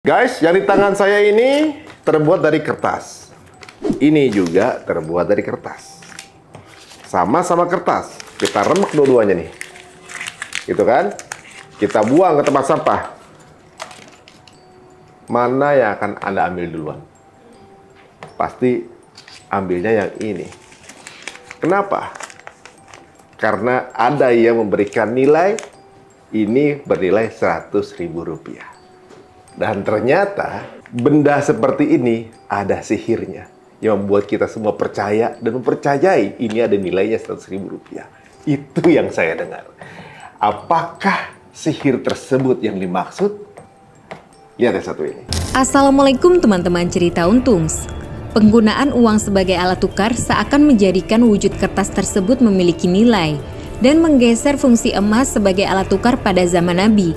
Guys, yang di tangan saya ini terbuat dari kertas. Ini juga terbuat dari kertas. Sama-sama kertas. Kita remek dua-duanya nih. Gitu kan? Kita buang ke tempat sampah. Mana yang akan Anda ambil duluan? Pasti ambilnya yang ini. Kenapa? Karena ada yang memberikan nilai, ini bernilai 100 ribu rupiah. Dan ternyata benda seperti ini ada sihirnya yang membuat kita semua percaya dan mempercayai ini ada nilainya 100 ribu rupiah. Itu yang saya dengar. Apakah sihir tersebut yang dimaksud? Lihat yang satu ini. Assalamualaikum teman-teman cerita untung. Penggunaan uang sebagai alat tukar seakan menjadikan wujud kertas tersebut memiliki nilai dan menggeser fungsi emas sebagai alat tukar pada zaman Nabi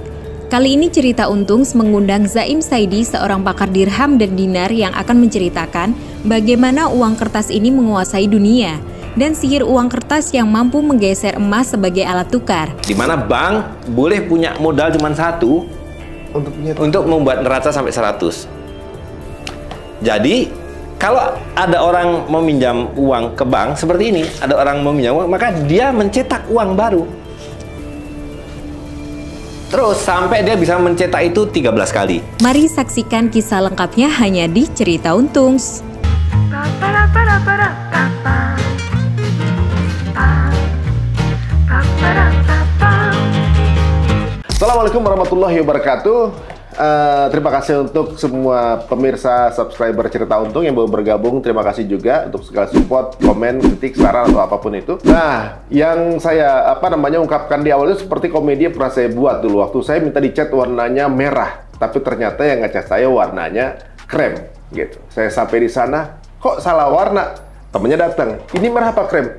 Kali ini cerita Untung mengundang Zaim Saidi, seorang pakar dirham dan dinar yang akan menceritakan bagaimana uang kertas ini menguasai dunia dan sihir uang kertas yang mampu menggeser emas sebagai alat tukar. Di mana bank boleh punya modal cuma satu untuk, punya untuk membuat neraca sampai 100. Jadi kalau ada orang meminjam uang ke bank seperti ini, ada orang meminjam uang, maka dia mencetak uang baru Terus sampai dia bisa mencetak itu 13 kali. Mari saksikan kisah lengkapnya hanya di Cerita Untungs. Assalamualaikum warahmatullahi wabarakatuh. Uh, terima kasih untuk semua pemirsa subscriber Cerita Untung yang baru bergabung. Terima kasih juga untuk segala support, komen, kritik, saran atau apapun itu. Nah, yang saya apa namanya ungkapkan di awal itu seperti komedi yang pernah saya buat dulu waktu saya minta dicat warnanya merah, tapi ternyata yang ngecat saya warnanya krem gitu. Saya sampai di sana, kok salah warna? Temennya datang, ini merah apa krem?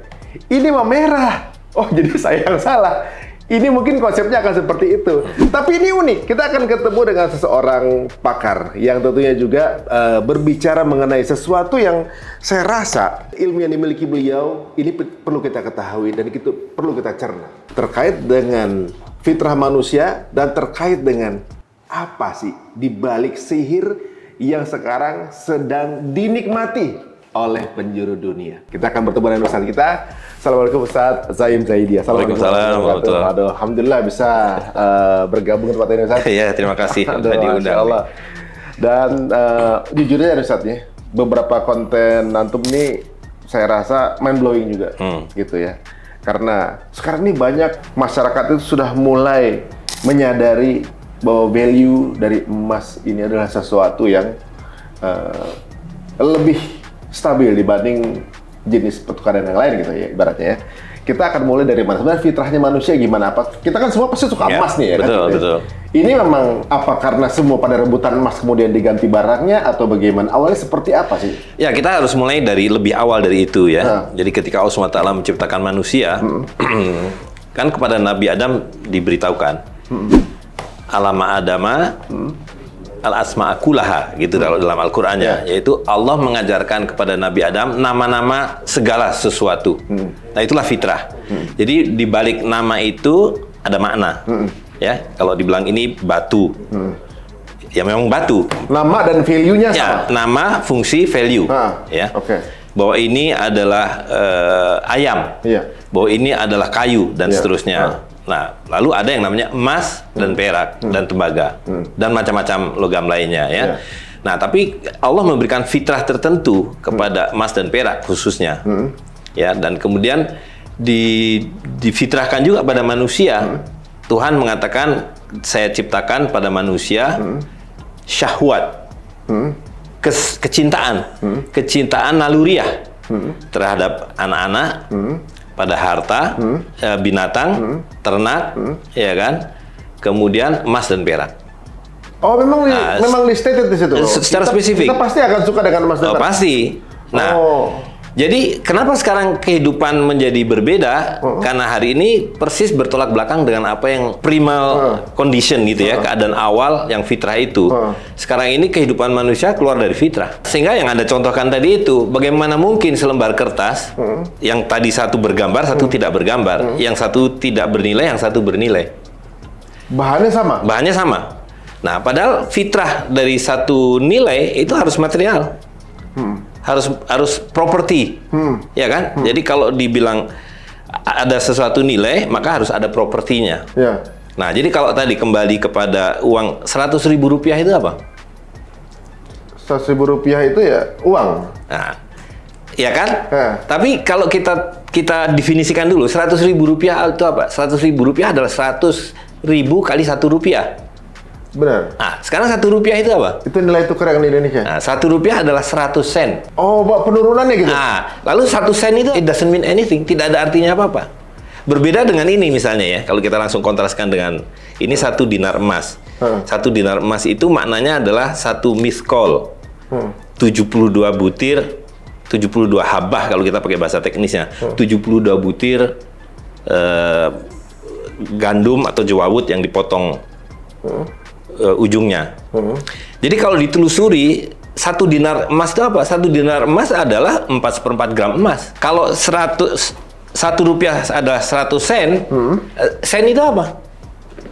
Ini mah merah. Oh, jadi saya yang salah ini mungkin konsepnya akan seperti itu. Tapi ini unik. Kita akan ketemu dengan seseorang pakar yang tentunya juga uh, berbicara mengenai sesuatu yang saya rasa ilmu yang dimiliki beliau ini perlu kita ketahui dan itu perlu kita cerna terkait dengan fitrah manusia dan terkait dengan apa sih di balik sihir yang sekarang sedang dinikmati oleh penjuru dunia. Kita akan bertemu dengan Ustaz kita. Assalamualaikum Ustaz Zaim Zaidi. Waalaikumsalam warahmatullahi Aduh, Alhamdulillah bisa uh, bergabung ke tempat ini Ustaz. Iya, terima kasih Aduh, diundang. Allah. Dan uh, eh, jujurnya Ustaz ya, beberapa konten Antum ini saya rasa mind blowing juga hmm. gitu ya. Karena sekarang ini banyak masyarakat itu sudah mulai menyadari bahwa value dari emas ini adalah sesuatu yang uh, lebih stabil dibanding jenis pertukaran yang lain gitu ya ibaratnya ya. Kita akan mulai dari mana? Sebenarnya fitrahnya manusia gimana? Apa kita kan semua pasti suka ya, emas ya, nih ya kan? betul, kan? Betul. Ini memang apa karena semua pada rebutan emas kemudian diganti barangnya atau bagaimana? Awalnya seperti apa sih? Ya kita harus mulai dari lebih awal dari itu ya. Nah. Jadi ketika Allah SWT menciptakan manusia, hmm. kan kepada Nabi Adam diberitahukan. Hmm. Alama Adama hmm al asma akulaha gitu kalau hmm. dalam Al-Qur'annya yeah. yaitu Allah mengajarkan kepada Nabi Adam nama-nama segala sesuatu. Hmm. Nah, itulah fitrah. Hmm. Jadi di balik nama itu ada makna. Hmm. Ya, kalau dibilang ini batu. Hmm. Ya memang batu. Nama dan value-nya ya, sama. nama, fungsi, value. Ha. Ah, ya. Oke. Okay bahwa ini adalah uh, ayam, yeah. bahwa ini adalah kayu dan yeah. seterusnya. Ah. Nah, lalu ada yang namanya emas hmm. dan perak hmm. dan tembaga hmm. dan macam-macam logam lainnya ya. Yeah. Nah, tapi Allah memberikan fitrah tertentu hmm. kepada hmm. emas dan perak khususnya. Hmm. Ya, dan kemudian di difitrahkan juga pada manusia. Hmm. Tuhan mengatakan saya ciptakan pada manusia hmm. syahwat. Hmm. Kes, kecintaan. Hmm. Kecintaan naluriah hmm. terhadap anak-anak. Hmm pada harta, hmm. eh, binatang, hmm. ternak, hmm. ya kan? Kemudian emas dan perak. Oh, memang nah, memang listed di situ. Secara kita, spesifik. Kita pasti akan suka dengan emas dan oh, perak. Oh, pasti. Nah, oh. Jadi kenapa sekarang kehidupan menjadi berbeda? Uh -uh. Karena hari ini persis bertolak belakang dengan apa yang primal uh -uh. condition gitu ya, uh ya, keadaan awal yang fitrah itu. Uh -uh. Sekarang ini kehidupan manusia keluar dari fitrah. Sehingga yang Anda contohkan tadi itu, bagaimana mungkin selembar kertas uh -uh. yang tadi satu bergambar, satu uh -uh. tidak bergambar, uh -uh. yang satu tidak bernilai, yang satu bernilai. Bahannya sama? Bahannya sama. Nah, padahal fitrah dari satu nilai itu harus material harus harus properti, hmm. ya kan? Hmm. Jadi kalau dibilang ada sesuatu nilai, maka harus ada propertinya. ya Nah, jadi kalau tadi kembali kepada uang seratus ribu rupiah itu apa? Seratus ribu rupiah itu ya uang. Nah, ya kan? Ya. Tapi kalau kita kita definisikan dulu seratus ribu rupiah itu apa? Seratus ribu rupiah adalah seratus ribu kali satu rupiah. Benar. Ah, sekarang satu rupiah itu apa? Itu nilai tukar yang di Indonesia. Nah, satu rupiah adalah 100 sen. Oh, pak penurunannya gitu? Nah lalu satu sen itu it doesn't mean anything, tidak ada artinya apa-apa. Berbeda dengan ini misalnya ya, kalau kita langsung kontraskan dengan ini satu dinar emas. Hmm. Satu dinar emas itu maknanya adalah satu miss call. Hmm. 72 butir, 72 habah kalau kita pakai bahasa teknisnya. Hmm. 72 butir eh, gandum atau jewawut yang dipotong. Hmm uh, ujungnya. Hmm. Jadi kalau ditelusuri satu dinar emas itu apa? Satu dinar emas adalah empat seperempat gram emas. Kalau seratus satu rupiah adalah seratus sen, hmm. Eh, sen itu apa?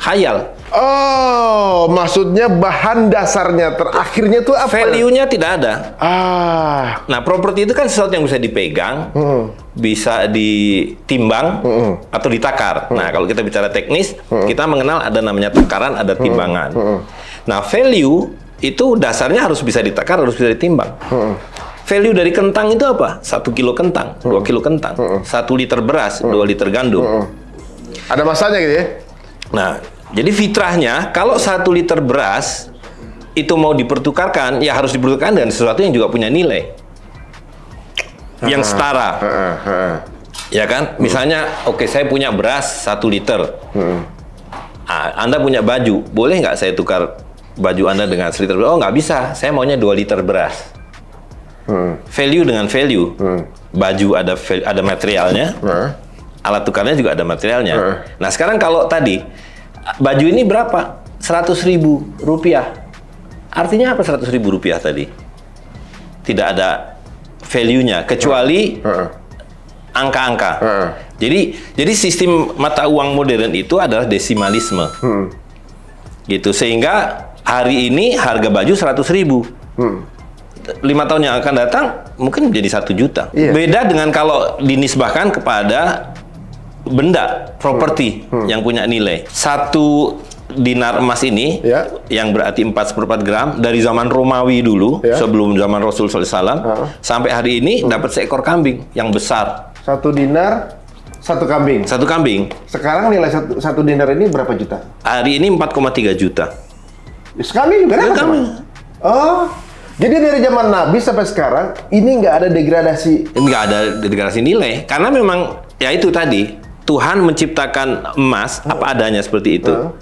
Hayal. Oh, maksudnya bahan dasarnya terakhirnya itu apa? Value-nya tidak ada. Ah. Nah, properti itu kan sesuatu yang bisa dipegang. Hmm bisa ditimbang mm -hmm. atau ditakar. Mm -hmm. Nah, kalau kita bicara teknis, mm -hmm. kita mengenal ada namanya takaran, ada timbangan. Mm -hmm. Nah, value itu dasarnya harus bisa ditakar, harus bisa ditimbang. Mm -hmm. Value dari kentang itu apa? Satu kilo kentang, mm -hmm. dua kilo kentang, mm -hmm. satu liter beras, mm -hmm. dua liter gandum. Mm -hmm. Ada masanya gitu ya? Nah, jadi fitrahnya kalau satu liter beras itu mau dipertukarkan, ya harus dipertukarkan dengan sesuatu yang juga punya nilai yang setara. Ya kan? Misalnya, oke okay, saya punya beras satu liter. Nah, anda punya baju, boleh nggak saya tukar baju Anda dengan seliter beras? Oh nggak bisa, saya maunya dua liter beras. Hmm. Value dengan value. Hmm. Baju ada ada materialnya, hmm. alat tukarnya juga ada materialnya. Hmm. Nah sekarang kalau tadi, baju ini berapa? Seratus ribu rupiah. Artinya apa seratus ribu rupiah tadi? Tidak ada value-nya kecuali uh-uh. Uh-uh. angka-angka. Uh, uh. Jadi jadi sistem mata uang modern itu adalah desimalisme. Hmm. Gitu sehingga hari ini harga baju 100.000. ribu. Hmm. Lima tahun yang akan datang mungkin menjadi satu juta. Yeah. Beda dengan kalau dinisbahkan kepada benda, properti hmm. Hmm. yang punya nilai. Satu dinar emas ini ya. yang berarti 4 seperempat gram dari zaman Romawi dulu ya. sebelum zaman Rasul SAW uh. sampai hari ini hmm. dapat seekor kambing yang besar. Satu dinar satu kambing. Satu kambing. Sekarang nilai satu, satu dinar ini berapa juta? Hari ini 4,3 juta. Ya, sekali juga ya, Oh. Jadi dari zaman Nabi sampai sekarang ini nggak ada degradasi. Nggak ada degradasi nilai karena memang ya itu tadi Tuhan menciptakan emas apa adanya seperti itu.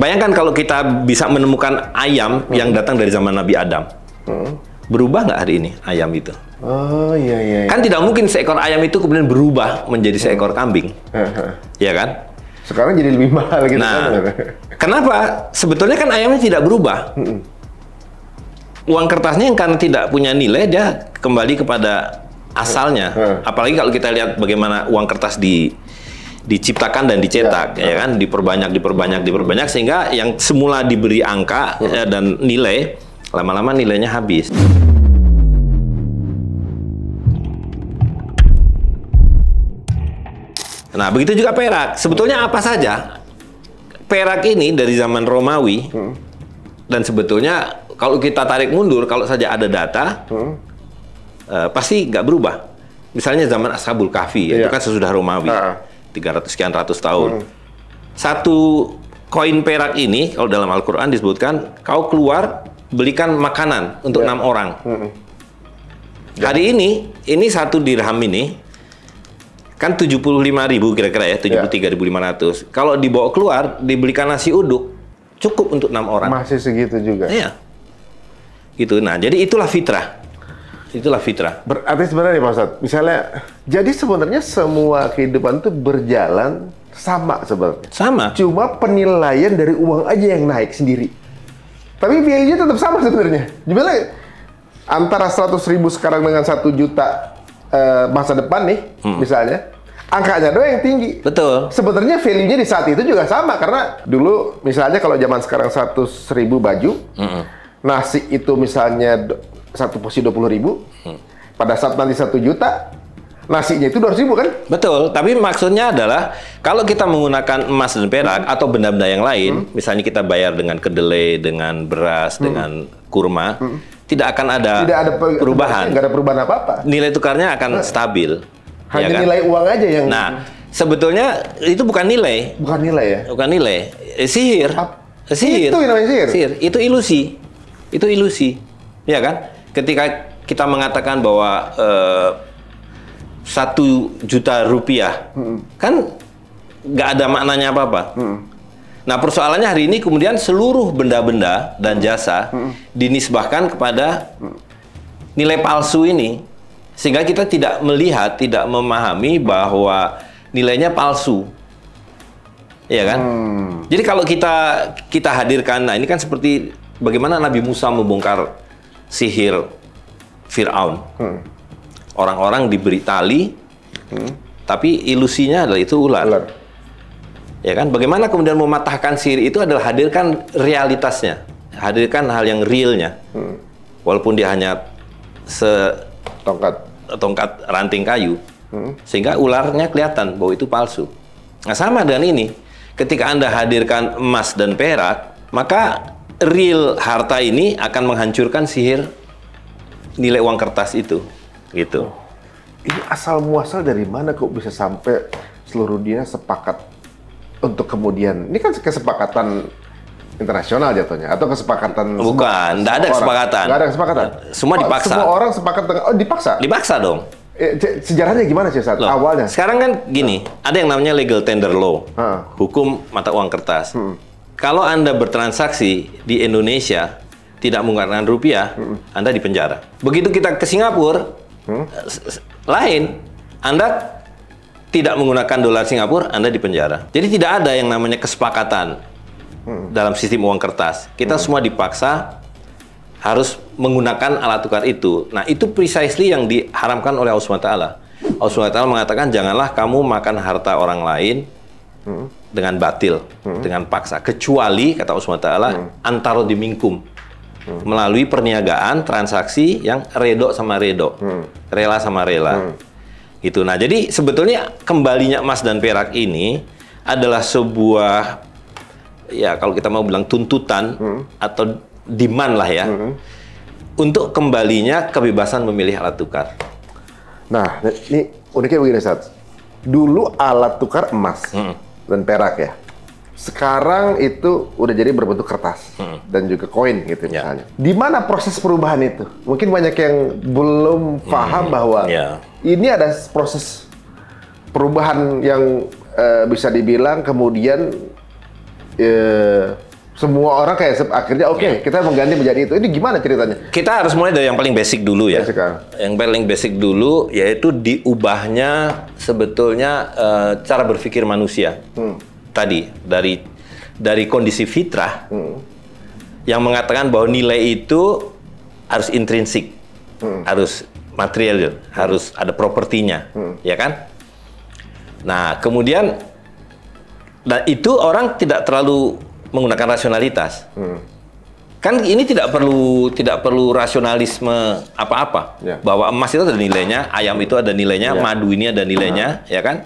Bayangkan kalau kita bisa menemukan ayam hmm. yang datang dari zaman Nabi Adam. Hmm. Berubah nggak hari ini ayam itu? Oh iya iya. iya. Kan tidak mungkin seekor ayam itu kemudian berubah menjadi hmm. seekor kambing. Iya kan? Sekarang jadi lebih mahal gitu nah, kan? Kenapa? Sebetulnya kan ayamnya tidak berubah. Hmm. Uang kertasnya yang karena tidak punya nilai dia kembali kepada asalnya. Apalagi kalau kita lihat bagaimana uang kertas di diciptakan dan dicetak ya, ya kan ya. diperbanyak diperbanyak diperbanyak sehingga yang semula diberi angka hmm. ya. dan nilai lama-lama nilainya habis. Nah, begitu juga perak. Sebetulnya apa saja? Perak ini dari zaman Romawi hmm. dan sebetulnya kalau kita tarik mundur kalau saja ada data hmm. eh, pasti nggak berubah. Misalnya zaman Ashabul Kahfi, ya. itu iya. kan sesudah Romawi. ya. 300 sekian ratus tahun. Hmm. Satu koin perak ini kalau dalam Al-Qur'an disebutkan kau keluar belikan makanan untuk ya. enam yeah. orang. Hmm. Yeah. Hari ini ini satu dirham ini kan 75.000 kira-kira ya, 73.500. Yeah. Kalau dibawa keluar dibelikan nasi uduk cukup untuk enam orang. Masih segitu juga. Iya. Gitu. Nah, jadi itulah fitrah. Itulah fitrah. Berarti sebenarnya Pak Ustadz, misalnya, jadi sebenarnya semua kehidupan itu berjalan sama sebenarnya. Sama. Cuma penilaian dari uang aja yang naik sendiri. Tapi value-nya tetap sama sebenarnya. Gimana ya? antara 100 ribu sekarang dengan 1 juta uh, masa depan nih, hmm. misalnya, angkanya doang yang tinggi. Betul. Sebenarnya value-nya di saat itu juga sama karena dulu misalnya kalau zaman sekarang 100 ribu baju, mm nasi itu misalnya satu porsi dua puluh ribu. Hmm. Pada saat nanti satu juta, nasinya itu ratus ribu kan? Betul, tapi maksudnya adalah kalau kita menggunakan emas dan perak hmm. atau benda-benda yang lain, hmm. misalnya kita bayar dengan kedelai, dengan beras, hmm. dengan kurma, hmm. tidak akan ada, tidak ada per perubahan. Tidak ada perubahan apa-apa. Nilai tukarnya akan nah, stabil. Ya Hanya ya kan? nilai uang aja yang... Nah, sebetulnya itu bukan nilai. Bukan nilai ya? Bukan nilai. Eh, sihir. Eh, sihir. Itu sihir? Sihir. Itu ilusi. Itu ilusi. Iya kan? ketika kita mengatakan bahwa eh, satu uh, juta rupiah hmm. kan nggak ada maknanya apa-apa. Hmm. Nah persoalannya hari ini kemudian seluruh benda-benda dan hmm. jasa hmm. dinisbahkan kepada hmm. nilai palsu ini sehingga kita tidak melihat, tidak memahami bahwa nilainya palsu. Iya kan? Hmm. Jadi kalau kita kita hadirkan, nah ini kan seperti bagaimana Nabi Musa membongkar sihir Fir'aun. Hmm. Orang-orang diberi tali, hmm. tapi ilusinya adalah itu ular. ular. Ya kan? Bagaimana kemudian mematahkan sihir itu adalah hadirkan realitasnya, hadirkan hal yang realnya. Hmm. Walaupun dia hanya se tongkat tongkat ranting kayu, hmm. sehingga ularnya kelihatan bahwa itu palsu. Nah sama dengan ini, ketika anda hadirkan emas dan perak, maka real harta ini akan menghancurkan sihir nilai uang kertas itu gitu ini asal muasal dari mana kok bisa sampai seluruh dunia sepakat untuk kemudian ini kan kesepakatan internasional jatuhnya atau kesepakatan bukan tidak ada kesepakatan tidak ada kesepakatan semua oh, dipaksa semua orang sepakat dengan oh dipaksa dipaksa dong eh, sejarahnya gimana sih saat awalnya sekarang kan gini ada yang namanya legal tender law ha. hukum mata uang kertas hmm kalau Anda bertransaksi di Indonesia tidak menggunakan rupiah, -mm. Anda dipenjara. Begitu kita ke Singapura, hmm? lain. Anda tidak menggunakan dolar Singapura, Anda dipenjara. Jadi tidak ada yang namanya kesepakatan hmm. dalam sistem uang kertas. Kita hmm. semua dipaksa harus menggunakan alat tukar itu. Nah, itu precisely yang diharamkan oleh Allah SWT. Allah SWT mengatakan, janganlah kamu makan harta orang lain, hmm dengan batil, hmm. dengan paksa. Kecuali kata Allah SWT, hmm. antara dimingkum hmm. melalui perniagaan, transaksi yang redo sama redo, hmm. rela sama rela. Hmm. Gitu. Nah, jadi sebetulnya kembalinya emas dan perak ini adalah sebuah ya kalau kita mau bilang tuntutan hmm. atau demand lah ya. Hmm. Untuk kembalinya kebebasan memilih alat tukar. Nah, ini uniknya begini, Ustaz. Dulu alat tukar emas. Hmm dan perak ya. Sekarang itu udah jadi berbentuk kertas hmm. dan juga koin gitu yeah. misalnya. Di mana proses perubahan itu? Mungkin banyak yang belum hmm. paham hmm. bahwa yeah. ini ada proses perubahan yang uh, bisa dibilang kemudian uh, semua orang kayak akhirnya oke okay, iya. yeah. kita mengganti menjadi itu. Ini gimana ceritanya? Kita harus mulai dari yang paling basic dulu ya. Basic, kan? Yang paling basic dulu yaitu diubahnya sebetulnya uh, cara berpikir manusia. Hmm. Tadi dari dari kondisi fitrah hmm. yang mengatakan bahwa nilai itu harus intrinsik, hmm. harus material, harus ada propertinya, hmm. ya kan? Nah kemudian, nah itu orang tidak terlalu menggunakan rasionalitas. Hmm. Kan ini tidak perlu tidak perlu rasionalisme apa-apa. Yeah. Bahwa emas itu ada nilainya, ayam itu ada nilainya, yeah. madu ini ada nilainya, uh -huh. ya kan?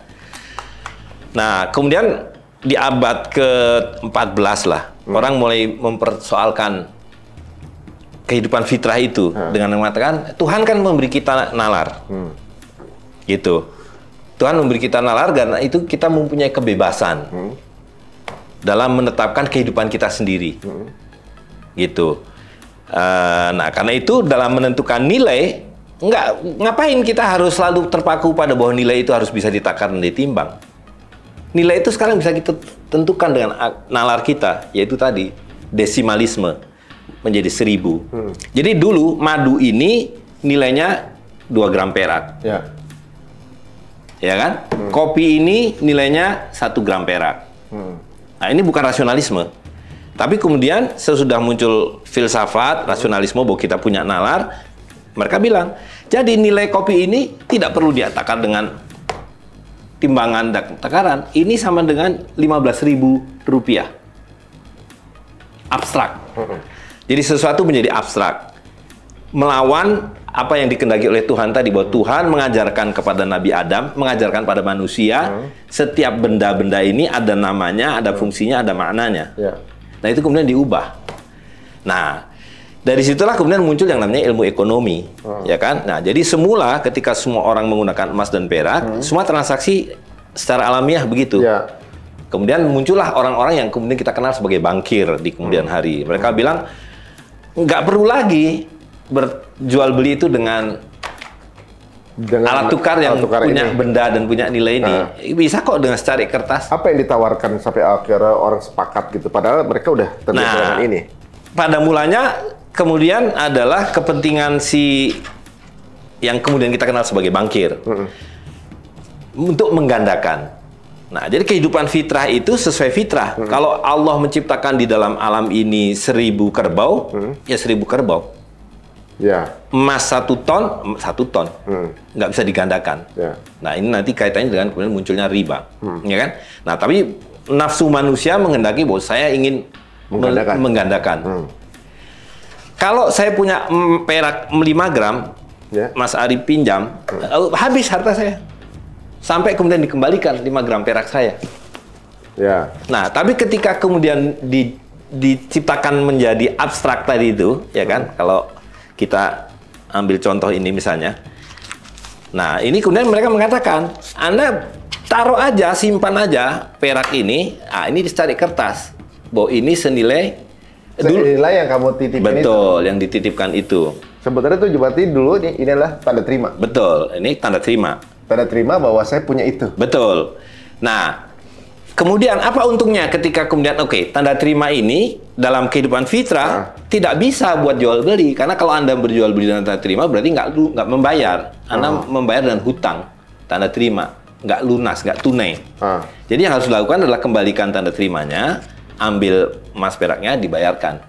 Nah, kemudian di abad ke-14 lah, hmm. orang mulai mempersoalkan kehidupan fitrah itu hmm. dengan mengatakan Tuhan kan memberi kita nalar, hmm. gitu. Tuhan memberi kita nalar karena itu kita mempunyai kebebasan. Hmm dalam menetapkan kehidupan kita sendiri. Hmm. Gitu. Uh, nah, karena itu dalam menentukan nilai, nggak ngapain kita harus selalu terpaku pada bahwa nilai itu harus bisa ditakar dan ditimbang. Nilai itu sekarang bisa kita tentukan dengan nalar kita, yaitu tadi desimalisme menjadi seribu. Hmm. Jadi dulu madu ini nilainya 2 gram perak. Ya. Ya kan? Hmm. Kopi ini nilainya 1 gram perak. Hmm. Nah, ini bukan rasionalisme. Tapi kemudian sesudah muncul filsafat, rasionalisme bahwa kita punya nalar, mereka bilang, jadi nilai kopi ini tidak perlu diatakan dengan timbangan dan takaran. Ini sama dengan 15.000 rupiah. Abstrak. Jadi sesuatu menjadi abstrak melawan apa yang dikendaki oleh Tuhan tadi bahwa Tuhan mengajarkan kepada Nabi Adam, mengajarkan pada manusia hmm. setiap benda-benda ini ada namanya, ada hmm. fungsinya, ada maknanya. Yeah. Nah itu kemudian diubah. Nah dari situlah kemudian muncul yang namanya ilmu ekonomi, hmm. ya kan? Nah jadi semula ketika semua orang menggunakan emas dan perak, hmm. semua transaksi secara alamiah begitu. Yeah. Kemudian muncullah orang-orang yang kemudian kita kenal sebagai bankir di kemudian hmm. hari. Mereka bilang nggak perlu lagi berjual beli itu dengan dengan alat tukar yang alat tukar punya ini. benda dan punya nilai ini nah. bisa kok dengan secari kertas. Apa yang ditawarkan sampai akhirnya orang sepakat gitu? Padahal mereka udah terbiasa nah, dengan ini. Pada mulanya kemudian adalah kepentingan si yang kemudian kita kenal sebagai bangkir -hmm. untuk menggandakan. Nah, jadi kehidupan fitrah itu sesuai fitrah. -hmm. Kalau Allah menciptakan di dalam alam ini seribu kerbau, -hmm. ya seribu kerbau Ya. Emas satu ton, satu ton, hmm. bisa digandakan. Ya. Nah ini nanti kaitannya dengan kemudian munculnya riba, hmm. ya kan? Nah tapi nafsu manusia mengendaki bahwa saya ingin menggandakan. menggandakan. Hmm. Kalau saya punya perak 5 gram, ya. Mas Ari pinjam, hmm. Eh, habis harta saya. Sampai kemudian dikembalikan 5 gram perak saya. Ya. Nah, tapi ketika kemudian di, diciptakan menjadi abstrak tadi itu, ya kan? Hmm. Kalau kita ambil contoh ini misalnya. Nah, ini kemudian mereka mengatakan, Anda taruh aja, simpan aja perak ini. Ah, ini dicari kertas. Bahwa ini senilai senilai yang kamu titipkan Betul, itu. yang dititipkan itu. Sebetulnya itu berarti dulu ini, ini adalah tanda terima. Betul, ini tanda terima. Tanda terima bahwa saya punya itu. Betul. Nah, Kemudian apa untungnya ketika kemudian oke okay, tanda terima ini dalam kehidupan fitrah nah. tidak bisa buat jual beli karena kalau anda berjual beli dengan tanda terima berarti nggak nggak membayar, anda ah. membayar dengan hutang tanda terima nggak lunas nggak tunai. Ah. Jadi yang harus dilakukan adalah kembalikan tanda terimanya, ambil emas peraknya dibayarkan,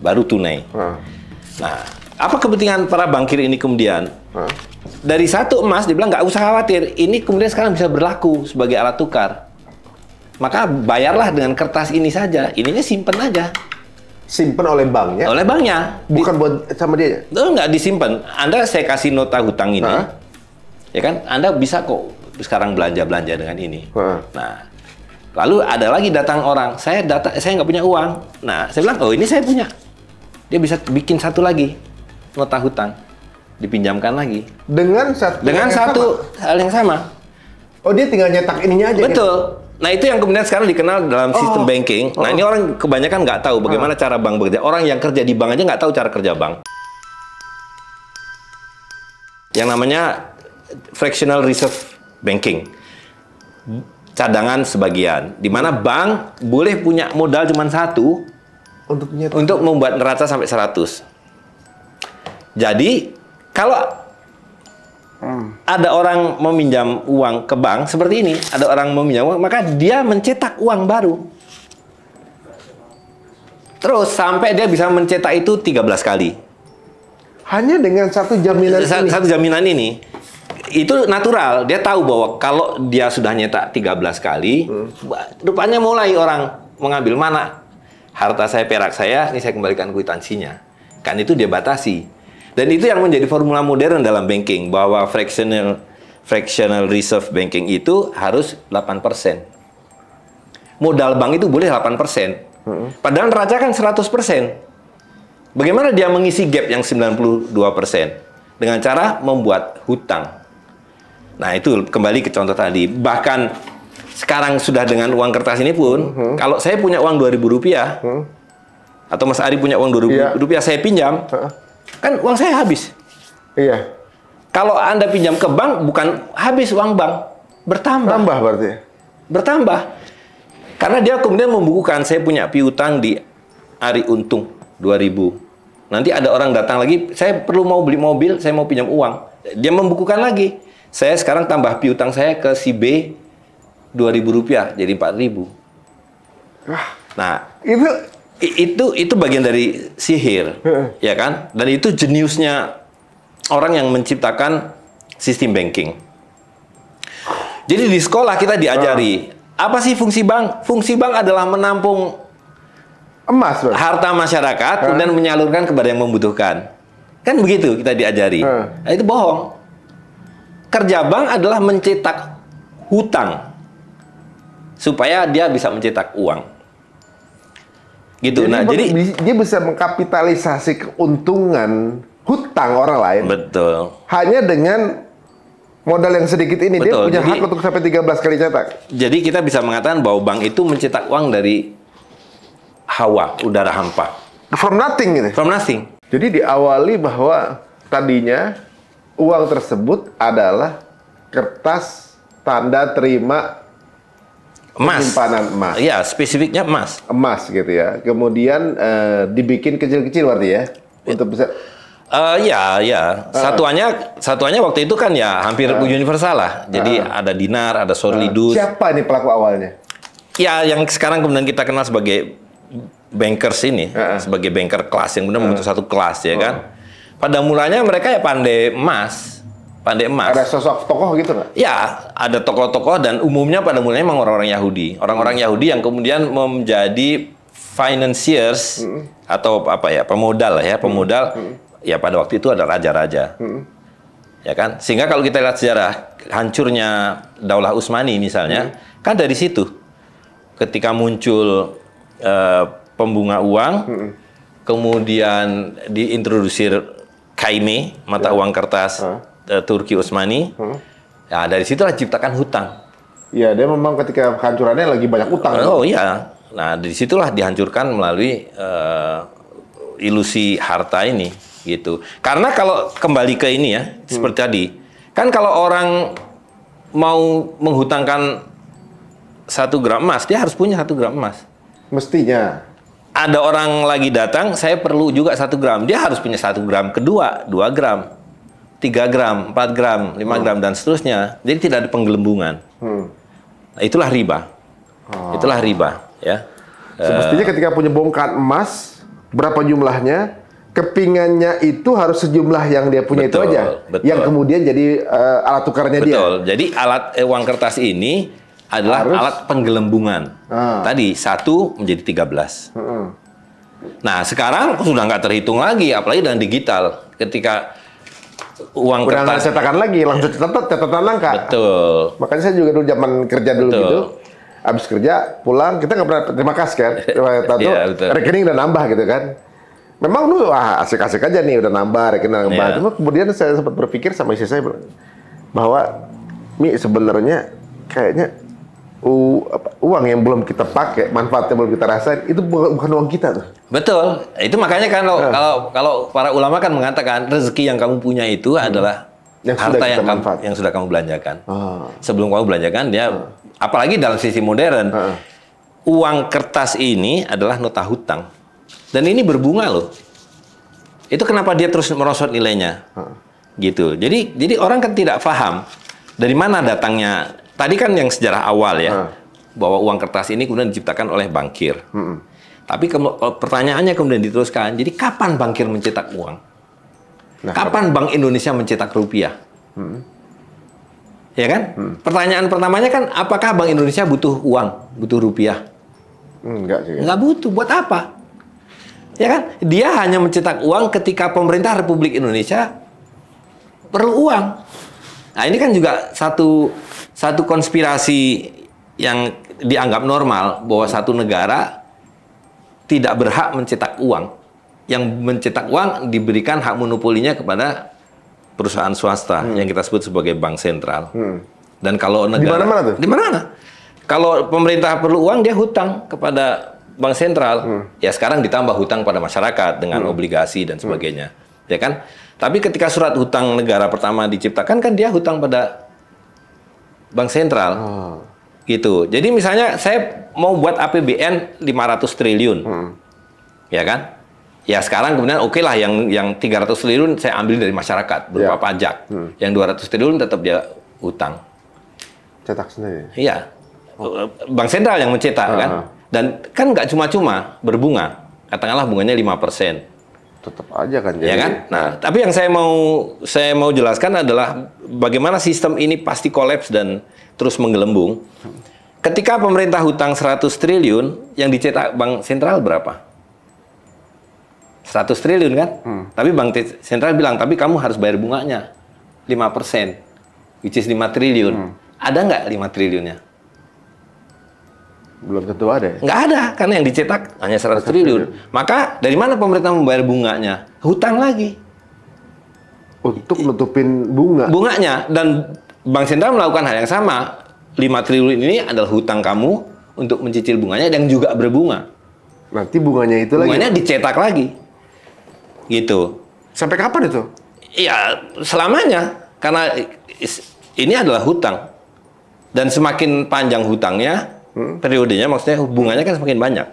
baru tunai. Ah. Nah apa kepentingan para bankir ini kemudian? Dari satu emas dibilang nggak usah khawatir, ini kemudian sekarang bisa berlaku sebagai alat tukar maka bayarlah dengan kertas ini saja. Ininya simpen aja. Simpen oleh banknya? Oleh banknya. Bukan buat sama dia? Tuh nggak disimpan. Anda saya kasih nota hutang ini. Ya kan? Anda bisa kok sekarang belanja-belanja dengan ini. Nah, Lalu ada lagi datang orang, saya data, saya nggak punya uang. Nah, saya bilang, oh ini saya punya. Dia bisa bikin satu lagi nota hutang, dipinjamkan lagi. Dengan satu dengan yang satu sama. hal yang sama. Oh dia tinggal nyetak ininya aja. Ya? Betul. Gitu? Nah itu yang kemudian sekarang dikenal dalam sistem oh. banking. Nah ini oh. orang kebanyakan nggak tahu bagaimana oh. cara bank bekerja. Orang yang kerja di bank aja nggak tahu cara kerja bank. Yang namanya fractional reserve banking. Cadangan sebagian. Di mana bank boleh punya modal cuma satu untuk, untuk membuat neraca sampai 100. Jadi kalau Hmm. Ada orang meminjam uang ke bank seperti ini, ada orang meminjam uang, maka dia mencetak uang baru. Terus sampai dia bisa mencetak itu 13 kali. Hanya dengan satu jaminan satu, ini. Satu jaminan ini. Itu natural, dia tahu bahwa kalau dia sudah nyetak 13 kali, hmm. rupanya mulai orang mengambil mana harta saya perak saya, ini saya kembalikan kwitansinya. Kan itu dia batasi dan itu yang menjadi formula modern dalam banking bahwa fractional fractional reserve banking itu harus 8%. Modal bank itu boleh 8%. Mm-hmm. Padahal neraca kan 100%. Bagaimana dia mengisi gap yang 92%? Dengan cara membuat hutang. Nah, itu kembali ke contoh tadi. Bahkan sekarang sudah dengan uang kertas ini pun, hmm. kalau saya punya uang 2000 rupiah, hmm. atau Mas Ari punya uang 2000 yeah. rupiah, saya pinjam, huh? Kan uang saya habis. Iya. Kalau Anda pinjam ke bank, bukan habis uang bank. Bertambah. Tambah berarti. Ya? Bertambah. Karena dia kemudian membukukan, saya punya piutang di Ari Untung 2000. Nanti ada orang datang lagi, saya perlu mau beli mobil, saya mau pinjam uang. Dia membukukan lagi. Saya sekarang tambah piutang saya ke si B 2000 rupiah jadi 4000. Wah. Nah, itu itu itu bagian dari sihir, ya kan? Dan itu jeniusnya orang yang menciptakan sistem banking. Jadi di sekolah kita diajari apa sih fungsi bank? Fungsi bank adalah menampung emas, bro. harta masyarakat, huh? kemudian menyalurkan kepada yang membutuhkan. Kan begitu kita diajari. Nah, itu bohong. Kerja bank adalah mencetak hutang supaya dia bisa mencetak uang gitu. Jadi nah, jadi dia bisa mengkapitalisasi keuntungan hutang orang lain. Betul. Hanya dengan modal yang sedikit ini Betul. dia punya jadi, hak untuk sampai 13 kali cetak. Jadi kita bisa mengatakan bahwa bank itu mencetak uang dari hawa, udara hampa. From nothing gitu. From nothing. Jadi diawali bahwa tadinya uang tersebut adalah kertas tanda terima emas. Penyimpanan emas. Iya, spesifiknya emas. Emas gitu ya. Kemudian uh, dibikin kecil-kecil berarti ya untuk bisa Uh, ya, ya. Satuannya, satuannya waktu itu kan ya hampir uh, universal lah. Jadi uh, ada dinar, ada solidus. Uh, siapa ini pelaku awalnya? Ya, yang sekarang kemudian kita kenal sebagai bankers ini, uh, uh. sebagai banker kelas yang benar uh, membentuk satu kelas ya uh. kan. Pada mulanya mereka ya pandai emas pandai emas. Ada sosok tokoh gitu nggak? Ya, ada tokoh-tokoh dan umumnya pada mulanya memang orang-orang Yahudi. Orang-orang hmm. Yahudi yang kemudian menjadi financiers hmm. atau apa ya, pemodal ya, hmm. pemodal. Hmm. Ya pada waktu itu ada raja-raja. Hmm. Ya kan? Sehingga kalau kita lihat sejarah hancurnya Daulah Usmani misalnya, hmm. kan dari situ. Ketika muncul uh, pembunga uang, hmm. kemudian diintroduksi kaime, mata ya. uang kertas. Hmm. Eh, Turki Utsmani. Hmm. Ya dari situlah ciptakan hutang. Iya, dia memang ketika hancurannya lagi banyak utang. Oh iya. Nah, situlah dihancurkan melalui uh, ilusi harta ini gitu. Karena kalau kembali ke ini ya, hmm. seperti tadi, kan kalau orang mau menghutangkan satu gram emas, dia harus punya satu gram emas. Mestinya. Ada orang lagi datang, saya perlu juga satu gram. Dia harus punya satu gram kedua, dua gram. 3 gram, 4 gram, 5 hmm. gram dan seterusnya. Jadi tidak ada penggelembungan. Hmm. Nah, itulah riba. Ah. Itulah riba, ya. sebetulnya uh, eh, ketika punya bongkahan emas, berapa jumlahnya? Kepingannya itu harus sejumlah yang dia punya betul, itu aja, betul. yang kemudian jadi uh, alat tukarnya betul. dia. Betul. Jadi alat eh, uang kertas ini adalah harus. alat penggelembungan. Ah. Tadi satu menjadi 13. Hmm. Nah sekarang sudah nggak terhitung lagi, apalagi dengan digital. Ketika uang udah cetakan lagi langsung catatan catatan langka betul makanya saya juga dulu zaman kerja dulu betul. gitu abis kerja pulang kita nggak pernah terima kasih kan terima kasih yeah, iya, rekening udah nambah gitu kan memang lu wah asik-asik aja nih udah nambah rekening udah nambah yeah. cuma kemudian saya sempat berpikir sama istri saya bahwa mi sebenarnya kayaknya uang yang belum kita pakai, manfaat yang belum kita rasain, itu bukan uang kita tuh. Betul. Itu makanya kan kalau nah. kalau, kalau para ulama kan mengatakan rezeki yang kamu punya itu hmm. adalah yang harta sudah yang kamu yang sudah kamu belanjakan. Ah. Sebelum kamu belanjakan dia ah. apalagi dalam sisi modern. Ah. Uang kertas ini adalah nota hutang. Dan ini berbunga loh. Itu kenapa dia terus merosot nilainya. Ah. Gitu. Jadi jadi orang kan tidak paham dari mana datangnya Tadi kan yang sejarah awal ya, hmm. bahwa uang kertas ini kemudian diciptakan oleh bankir. Hmm. Tapi ke, e, pertanyaannya kemudian diteruskan, jadi kapan bankir mencetak uang? Nah, kapan, kapan Bank Indonesia mencetak rupiah? Hmm. Ya kan? Hmm. Pertanyaan pertamanya kan, apakah Bank Indonesia butuh uang, butuh rupiah? Enggak sih. Enggak butuh. Buat apa? Ya kan? Dia hanya mencetak uang ketika pemerintah Republik Indonesia perlu uang. Nah, ini kan juga satu satu konspirasi yang dianggap normal bahwa satu negara tidak berhak mencetak uang. Yang mencetak uang diberikan hak monopolinya kepada perusahaan swasta hmm. yang kita sebut sebagai bank sentral. Hmm. Dan kalau negara di mana-mana tuh? Di mana-mana. Kalau pemerintah perlu uang dia hutang kepada bank sentral. Hmm. Ya sekarang ditambah hutang pada masyarakat dengan hmm. obligasi dan hmm. sebagainya. Hmm. Ya kan? Tapi ketika surat hutang negara pertama diciptakan kan dia hutang pada Bank Sentral. Oh. Gitu. Jadi misalnya saya mau buat APBN 500 triliun. Hmm. Ya kan? Ya sekarang kemudian oke okay lah yang yang 300 triliun saya ambil dari masyarakat berupa yeah. pajak. Hmm. Yang 200 triliun tetap dia utang. Cetak sendiri. Iya. Oh. Bank Sentral yang mencetak uh -huh. kan. Dan kan nggak cuma-cuma berbunga. Katakanlah bunganya 5% tetap aja kan ya jadi. Ya kan? Nah, tapi yang saya mau saya mau jelaskan adalah bagaimana sistem ini pasti kolaps dan terus menggelembung. Ketika pemerintah hutang 100 triliun, yang dicetak bank sentral berapa? 100 triliun kan? Hmm. Tapi bank sentral bilang, "Tapi kamu harus bayar bunganya 5%." Which is 5 triliun. Hmm. Ada nggak 5 triliunnya? Belum tentu ada. Ya? Nggak ada, karena yang dicetak hanya 100 triliun. Maka dari mana pemerintah membayar bunganya? Hutang lagi. Untuk nutupin bunga? Bunganya. Dan Bank Sentral melakukan hal yang sama. 5 triliun ini adalah hutang kamu untuk mencicil bunganya dan juga berbunga. Nanti bunganya itu bunganya lagi? Bunganya dicetak lagi. Gitu. Sampai kapan itu? ya selamanya. Karena ini adalah hutang. Dan semakin panjang hutangnya, hmm. periodenya maksudnya hubungannya kan semakin banyak.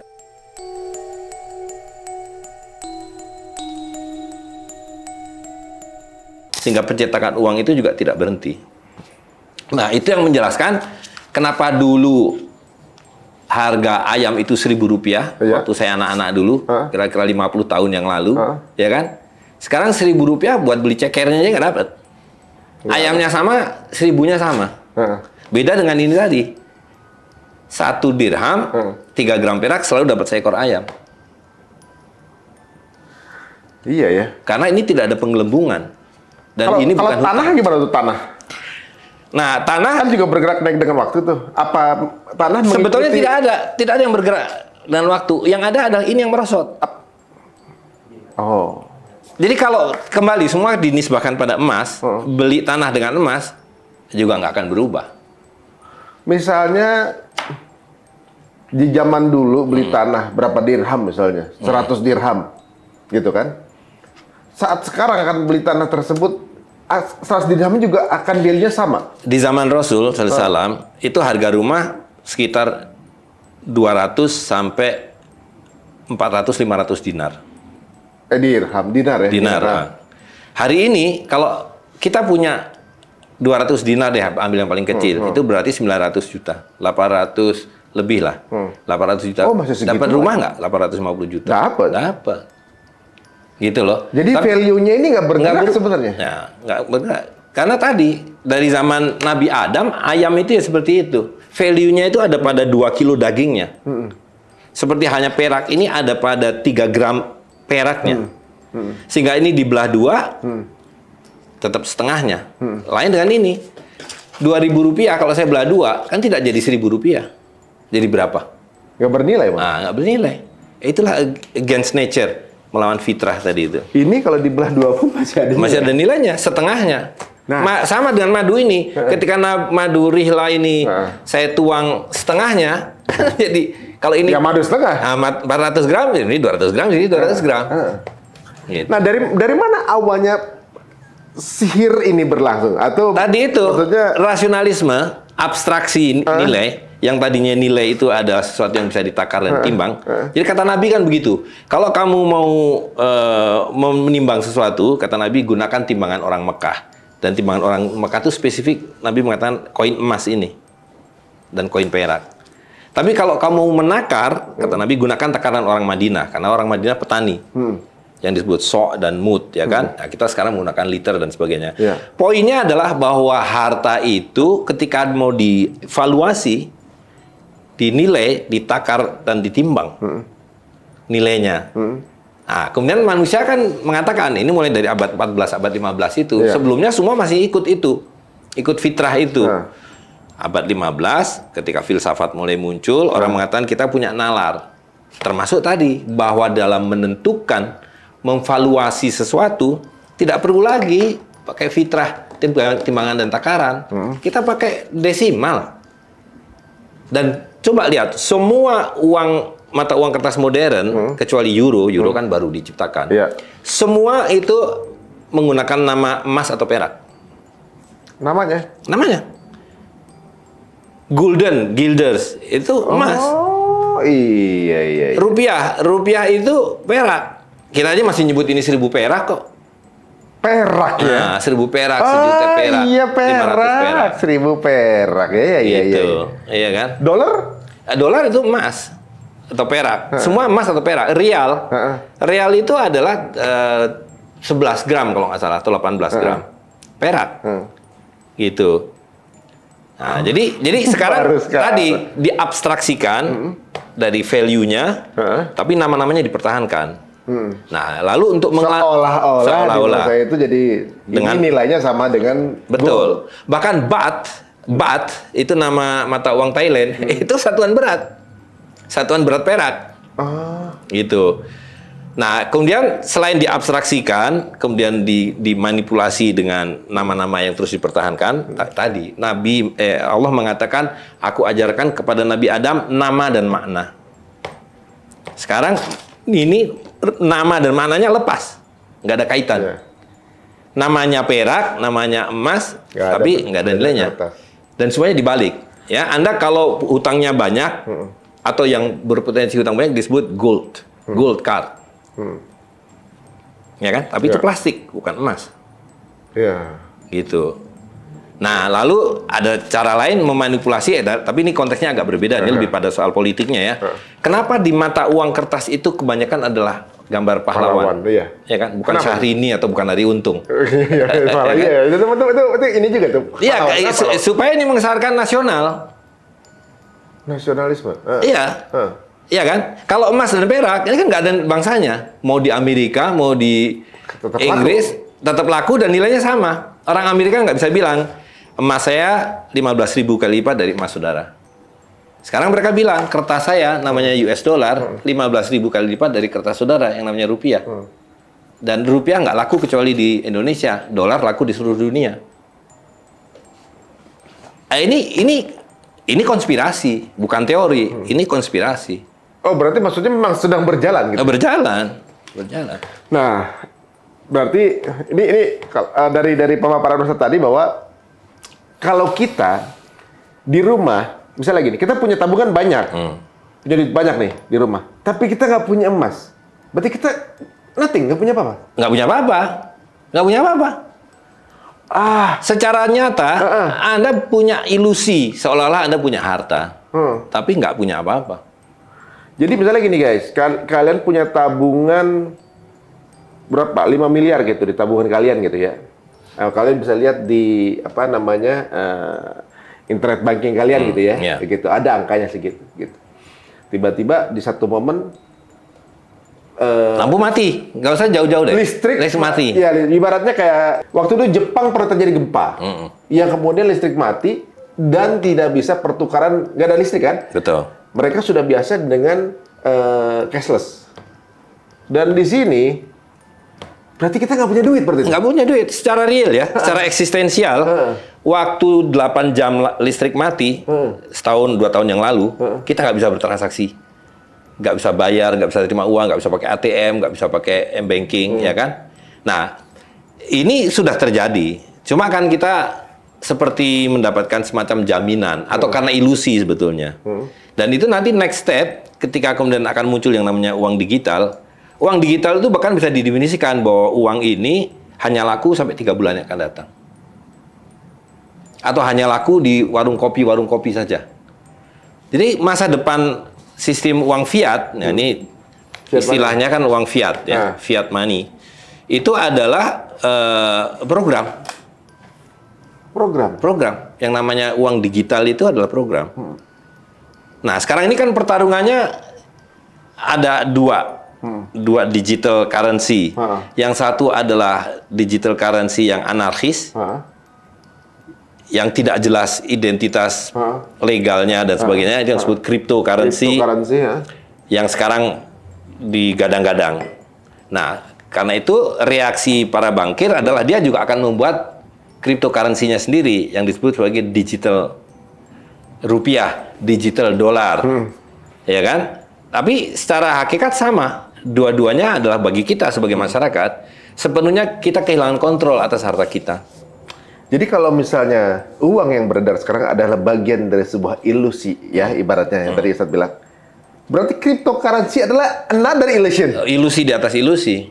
Sehingga pencetakan uang itu juga tidak berhenti. Nah, itu yang menjelaskan kenapa dulu harga ayam itu seribu rupiah iya. waktu saya anak-anak dulu, kira-kira 50 tahun yang lalu, ha? ya kan? Sekarang seribu rupiah buat beli cekernya aja nggak dapet. Ayamnya sama, seribunya sama. Ha? Beda dengan ini tadi satu dirham, hmm. tiga gram perak selalu dapat seekor ayam. Iya ya. Karena ini tidak ada penggelembungan. Dan kalau, ini kalau bukan tanah hutan. gimana tuh tanah? Nah, tanah kan juga bergerak naik dengan waktu tuh. Apa tanah Sebetulnya tidak ada, tidak ada yang bergerak dengan waktu. Yang ada adalah ini yang merosot. Oh. Jadi kalau kembali semua dinisbahkan pada emas, hmm. beli tanah dengan emas juga nggak akan berubah. Misalnya di zaman dulu beli hmm. tanah berapa dirham misalnya, 100 dirham. Gitu kan? Saat sekarang akan beli tanah tersebut 100 dirham juga akan dealnya sama. Di zaman Rasul SAW alaihi itu harga rumah sekitar 200 sampai 400 500 dinar. Eh dirham, dinar ya. Dinar. dinar. Ah. Hari ini kalau kita punya 200 dinar deh ambil yang paling kecil, hmm, hmm. itu berarti 900 juta, 800 lebih lah. Hmm. 800 juta. Oh, masih segitu. Dapat rumah nggak? 850 juta. Dapat. Dapat. Gitu loh. Jadi value-nya ini nggak bergerak ber sebenarnya. Ya, nggak bergerak. Karena tadi dari zaman Nabi Adam ayam itu ya seperti itu. Value-nya itu ada pada 2 kilo dagingnya. Hmm. Seperti hanya perak ini ada pada 3 gram peraknya. Hmm. Hmm. Sehingga ini dibelah dua, hmm. tetap setengahnya. Hmm. Lain dengan ini. 2000 rupiah kalau saya belah dua, kan tidak jadi 1000 rupiah. Jadi berapa? Gak bernilai, Bang. Ah, gak bernilai. Itulah against nature, melawan fitrah tadi itu. Ini kalau dibelah dua pun masih ada Masih ada nilainya, setengahnya. Nah, Ma sama dengan madu ini. Ketika madu rihla ini nah. saya tuang setengahnya, jadi kalau ini ya madu setengah. Nah, 400 gram, ini 200 gram, ini 200 gram. Nah, gitu. Nah, dari dari mana awalnya sihir ini berlangsung atau Tadi itu maksudnya rasionalisme, abstraksi nilai yang tadinya nilai itu adalah sesuatu yang bisa ditakar dan timbang. Jadi kata Nabi kan begitu. Kalau kamu mau uh, menimbang sesuatu, kata Nabi gunakan timbangan orang Mekah. Dan timbangan orang Mekah itu spesifik Nabi mengatakan koin emas ini dan koin perak. Tapi kalau kamu menakar, kata Nabi gunakan takaran orang Madinah karena orang Madinah petani. Hmm. Yang disebut sok dan mut, ya kan? Hmm. Nah, kita sekarang menggunakan liter dan sebagainya. Yeah. Poinnya adalah bahwa harta itu ketika mau dievaluasi, dinilai, ditakar dan ditimbang hmm. nilainya. Hmm. Nah, kemudian manusia kan mengatakan ini mulai dari abad 14, abad 15 itu yeah. sebelumnya semua masih ikut itu, ikut fitrah itu. Nah. Abad 15 ketika filsafat mulai muncul, nah. orang mengatakan kita punya nalar. Termasuk tadi bahwa dalam menentukan memvaluasi sesuatu tidak perlu lagi pakai fitrah timbangan dan takaran. Hmm. Kita pakai desimal. Dan coba lihat semua uang mata uang kertas modern hmm. kecuali euro, euro hmm. kan baru diciptakan. Yeah. Semua itu menggunakan nama emas atau perak. Namanya? Namanya. Golden, gilders itu emas. Oh iya iya. iya. Rupiah, rupiah itu perak. Kita aja masih nyebut ini seribu perak kok perak ya. Nah, seribu perak, ah, sejuta perak. Iya perak, perak. seribu perak ya, ya, iya, ya iya, iya kan. Dolar? Eh, dolar itu emas atau perak. Ha. Semua emas atau perak. Rial, ha. uh rial itu adalah uh, eh, 11 gram kalau nggak salah atau 18 ha. gram perak, Ha. gitu. Nah, oh. jadi jadi sekarang tadi diabstraksikan uh dari value-nya, tapi nama-namanya dipertahankan. Hmm. Nah, lalu untuk seolah-olah seolah itu jadi dengan, ini nilainya sama dengan betul. Gold. Bahkan baht baht itu nama mata uang Thailand hmm. itu satuan berat, satuan berat perak. Ah. Gitu. Nah, kemudian selain diabstraksikan, kemudian di, dimanipulasi dengan nama-nama yang terus dipertahankan hmm. tadi. Nabi eh, Allah mengatakan, "Aku ajarkan kepada Nabi Adam nama dan makna." Sekarang ini nama dan mananya lepas, nggak ada kaitan. Yeah. Namanya perak, namanya emas, gak tapi nggak ada, ada nilainya. Dan semuanya dibalik. Ya, Anda kalau utangnya banyak hmm. atau yang berpotensi utang banyak disebut gold, hmm. gold card. Hmm. Ya kan? Tapi yeah. itu iya. plastik, bukan emas. Iya. Yeah. Gitu. Nah, lalu ada cara lain memanipulasi ya, tapi ini konteksnya agak berbeda, ini uh -huh. lebih pada soal politiknya ya. Uh -huh. Kenapa di mata uang kertas itu kebanyakan adalah gambar pahlawan. pahlawan iya. Ya kan, bukan Kenapa? Syahrini atau bukan Ari Untung. Iya, iya. itu, itu, itu, itu ini juga tuh. Iya, supaya ini mengesarkan nasional. Nasionalisme. Uh, iya. Uh. Iya kan? Kalau emas dan perak ini kan nggak ada bangsanya. Mau di Amerika, mau di tetap Inggris, laku. tetap laku dan nilainya sama. Orang Amerika nggak bisa bilang emas saya 15.000 kali lipat dari emas saudara. Sekarang mereka bilang kertas saya namanya US dollar hmm. belas ribu kali lipat dari kertas saudara yang namanya rupiah. Hmm. Dan rupiah nggak laku kecuali di Indonesia, dolar laku di seluruh dunia. Eh, ini ini ini konspirasi, bukan teori. Hmm. Ini konspirasi. Oh berarti maksudnya memang sedang berjalan gitu? Eh, berjalan, berjalan. Nah berarti ini ini eh, dari dari pemaparan masa tadi bahwa kalau kita di rumah misalnya gini, kita punya tabungan banyak, hmm. punya duit banyak nih di rumah, tapi kita nggak punya emas, berarti kita nothing, nggak punya apa-apa. Nggak punya apa-apa, nggak punya apa-apa. Ah, secara nyata uh -uh. Anda punya ilusi seolah-olah Anda punya harta, hmm. tapi nggak punya apa-apa. Jadi misalnya gini guys, kal kalian punya tabungan berapa? 5 miliar gitu di tabungan kalian gitu ya. Nah, kalian bisa lihat di apa namanya uh, internet banking kalian hmm, gitu ya, ya. gitu ada angkanya segitu. Gitu. Tiba-tiba di satu momen eh, lampu mati, nggak usah jauh-jauh deh. Listrik, listrik mati. Ya, ibaratnya kayak waktu itu Jepang pernah terjadi gempa, mm yang kemudian listrik mati dan mm. tidak bisa pertukaran, nggak ada listrik kan? Betul. Mereka sudah biasa dengan uh, cashless. Dan di sini Berarti kita nggak punya duit berarti? Nggak punya duit. Secara real ya, secara eksistensial, waktu 8 jam listrik mati, setahun, dua tahun yang lalu, kita nggak bisa bertransaksi. Nggak bisa bayar, nggak bisa terima uang, nggak bisa pakai ATM, nggak bisa pakai M-Banking, ya kan? Nah, ini sudah terjadi. Cuma kan kita seperti mendapatkan semacam jaminan atau karena ilusi sebetulnya. Dan itu nanti next step ketika kemudian akan muncul yang namanya uang digital, Uang digital itu bahkan bisa didefinisikan bahwa uang ini hanya laku sampai tiga bulan yang akan datang. Atau hanya laku di warung kopi-warung kopi saja. Jadi masa depan sistem uang fiat, hmm. nah ini hmm. fiat istilahnya money. kan uang fiat ya, nah. fiat money. Itu adalah uh, program. Program. Program. Yang namanya uang digital itu adalah program. Hmm. Nah, sekarang ini kan pertarungannya ada dua hmm. dua digital currency. Hmm. Yang satu adalah digital currency yang anarkis, hmm. yang tidak jelas identitas hmm. legalnya dan sebagainya. Itu yang disebut cryptocurrency, cryptocurrency ya. yang sekarang digadang-gadang. Nah, karena itu reaksi para bankir adalah dia juga akan membuat cryptocurrency-nya sendiri yang disebut sebagai digital rupiah, digital dolar. Hmm. Ya kan? Tapi secara hakikat sama dua-duanya adalah bagi kita sebagai masyarakat sepenuhnya kita kehilangan kontrol atas harta kita. Jadi kalau misalnya uang yang beredar sekarang adalah bagian dari sebuah ilusi ya ibaratnya yang hmm. tadi Ustaz bilang. Berarti cryptocurrency adalah another illusion. Eh, ilusi di atas ilusi.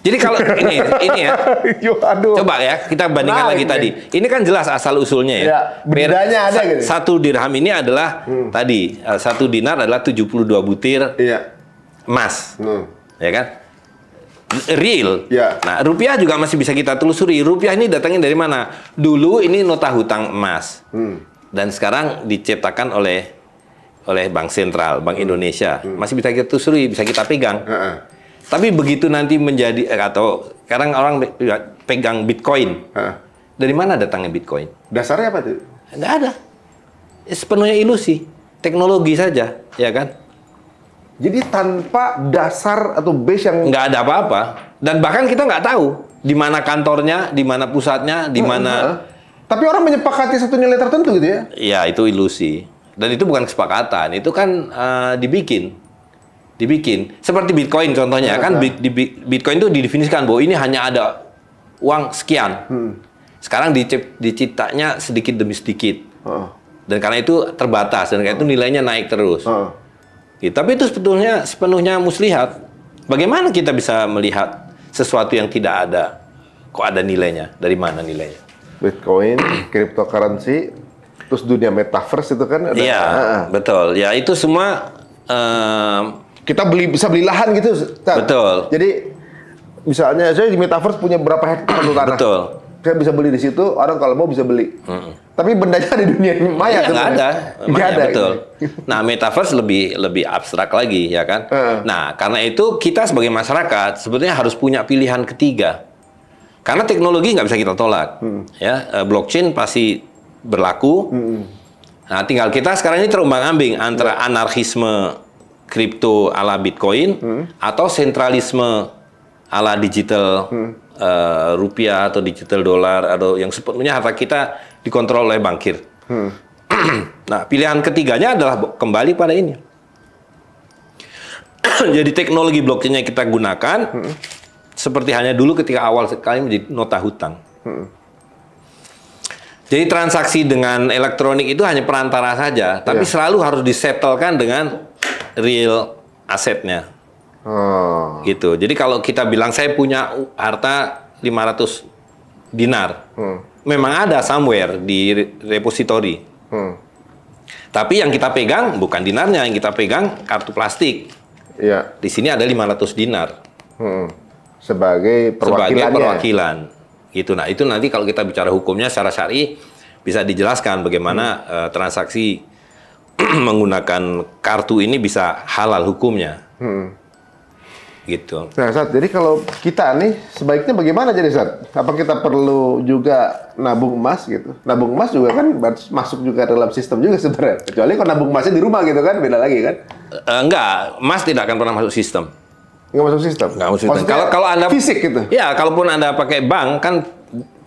Jadi kalau ini ini ya, Yo, aduh. coba ya kita bandingkan nah, lagi ini. tadi. Ini kan jelas asal usulnya ya. ya bedanya ada gitu. Satu dirham ini adalah hmm. tadi eh, satu dinar adalah 72 butir. Iya emas, hmm. ya kan? Real. Ya. Nah, rupiah juga masih bisa kita telusuri. Rupiah ini datangnya dari mana? Dulu ini nota hutang emas, hmm. dan sekarang diciptakan oleh oleh Bank Sentral, Bank hmm. Indonesia. Hmm. Masih bisa kita telusuri, bisa kita pegang. Uh -uh. Tapi begitu nanti menjadi eh, atau sekarang orang ya, pegang Bitcoin, uh -uh. dari mana datangnya Bitcoin? Dasarnya apa tuh? Nggak ada. Sepenuhnya ilusi, teknologi saja, ya kan? Jadi tanpa dasar atau base yang nggak ada apa-apa dan bahkan kita nggak tahu di mana kantornya, di mana pusatnya, di mana. Tapi orang menyepakati satu nilai tertentu gitu ya? Iya itu ilusi dan itu bukan kesepakatan, itu kan uh, dibikin, dibikin. Seperti Bitcoin contohnya hmm, kan, nah. Di, Bitcoin itu didefinisikan bahwa ini hanya ada uang sekian. Hmm. Sekarang dicip diciptanya sedikit demi sedikit. Uh. Dan karena itu terbatas dan karena itu nilainya naik terus. Uh Iya, tapi itu sebetulnya sepenuhnya muslihat. Bagaimana kita bisa melihat sesuatu yang tidak ada? Kok ada nilainya? Dari mana nilainya? Bitcoin, cryptocurrency, terus dunia metaverse itu kan Iya, ah, ah. betul. Ya itu semua um, kita beli bisa beli lahan gitu. Betul. Jadi misalnya saya di metaverse punya berapa hektar tanah. Betul. Saya bisa beli di situ, orang kalau mau bisa beli. Mm -mm tapi bendanya ada di dunia maya. Iya, nggak ada. nggak ada. Betul. Nah, metaverse lebih lebih abstrak lagi, ya kan? Uh. Nah, karena itu kita sebagai masyarakat sebetulnya harus punya pilihan ketiga. Karena teknologi nggak bisa kita tolak, hmm. ya. Eh, blockchain pasti berlaku. Hmm. Nah, tinggal kita sekarang ini terumbang ambing antara hmm. anarkisme kripto ala Bitcoin hmm. atau sentralisme ala digital hmm. uh, rupiah atau digital dolar atau yang sepenuhnya harta kita dikontrol oleh bankir. Hmm. nah, pilihan ketiganya adalah kembali pada ini. Jadi teknologi blockchain yang kita gunakan hmm. seperti hanya dulu ketika awal sekali menjadi nota hutang. Hmm. Jadi transaksi dengan elektronik itu hanya perantara saja, tapi yeah. selalu harus disetelkan dengan real asetnya. Oh. Gitu. Jadi kalau kita bilang saya punya harta 500 dinar. Hmm memang ada somewhere di repository. Hmm. Tapi yang kita pegang bukan dinarnya, yang kita pegang kartu plastik. Iya. Di sini ada 500 dinar. Hmm. Sebagai perwakilan. Sebagai perwakilan. Gitu. Nah, itu nanti kalau kita bicara hukumnya secara syari bisa dijelaskan bagaimana hmm. uh, transaksi menggunakan kartu ini bisa halal hukumnya. Hmm gitu. Nah, saat jadi kalau kita nih sebaiknya bagaimana jadi Sat? Apa kita perlu juga nabung emas gitu? Nabung emas juga kan masuk juga dalam sistem juga sebenarnya. Kecuali kalau nabung emasnya di rumah gitu kan, beda lagi kan? E, enggak, emas tidak akan pernah masuk sistem. Enggak masuk sistem. Enggak masuk sistem. Kalau kalau Anda fisik gitu. Ya, kalaupun Anda pakai bank kan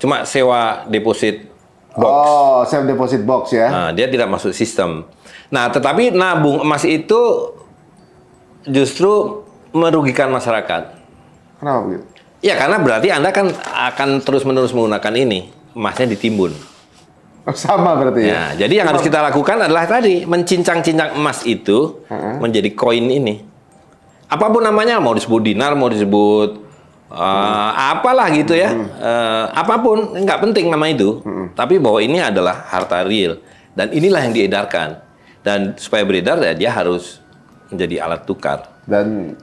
cuma sewa deposit box. Oh, sewa deposit box ya. Nah, dia tidak masuk sistem. Nah, tetapi nabung emas itu justru merugikan masyarakat. Kenapa begitu? Ya karena berarti Anda kan akan terus-menerus menggunakan ini, emasnya ditimbun. Oh, sama berarti ya. ya. Jadi yang Sama. harus kita lakukan adalah tadi mencincang-cincang emas itu menjadi koin ini. Apapun namanya, mau disebut dinar, mau disebut uh, hmm. apalah gitu ya. Hmm. Uh, apapun nggak penting nama itu. Hmm. Tapi bahwa ini adalah harta real dan inilah yang diedarkan. Dan supaya beredar ya dia harus menjadi alat tukar. Dan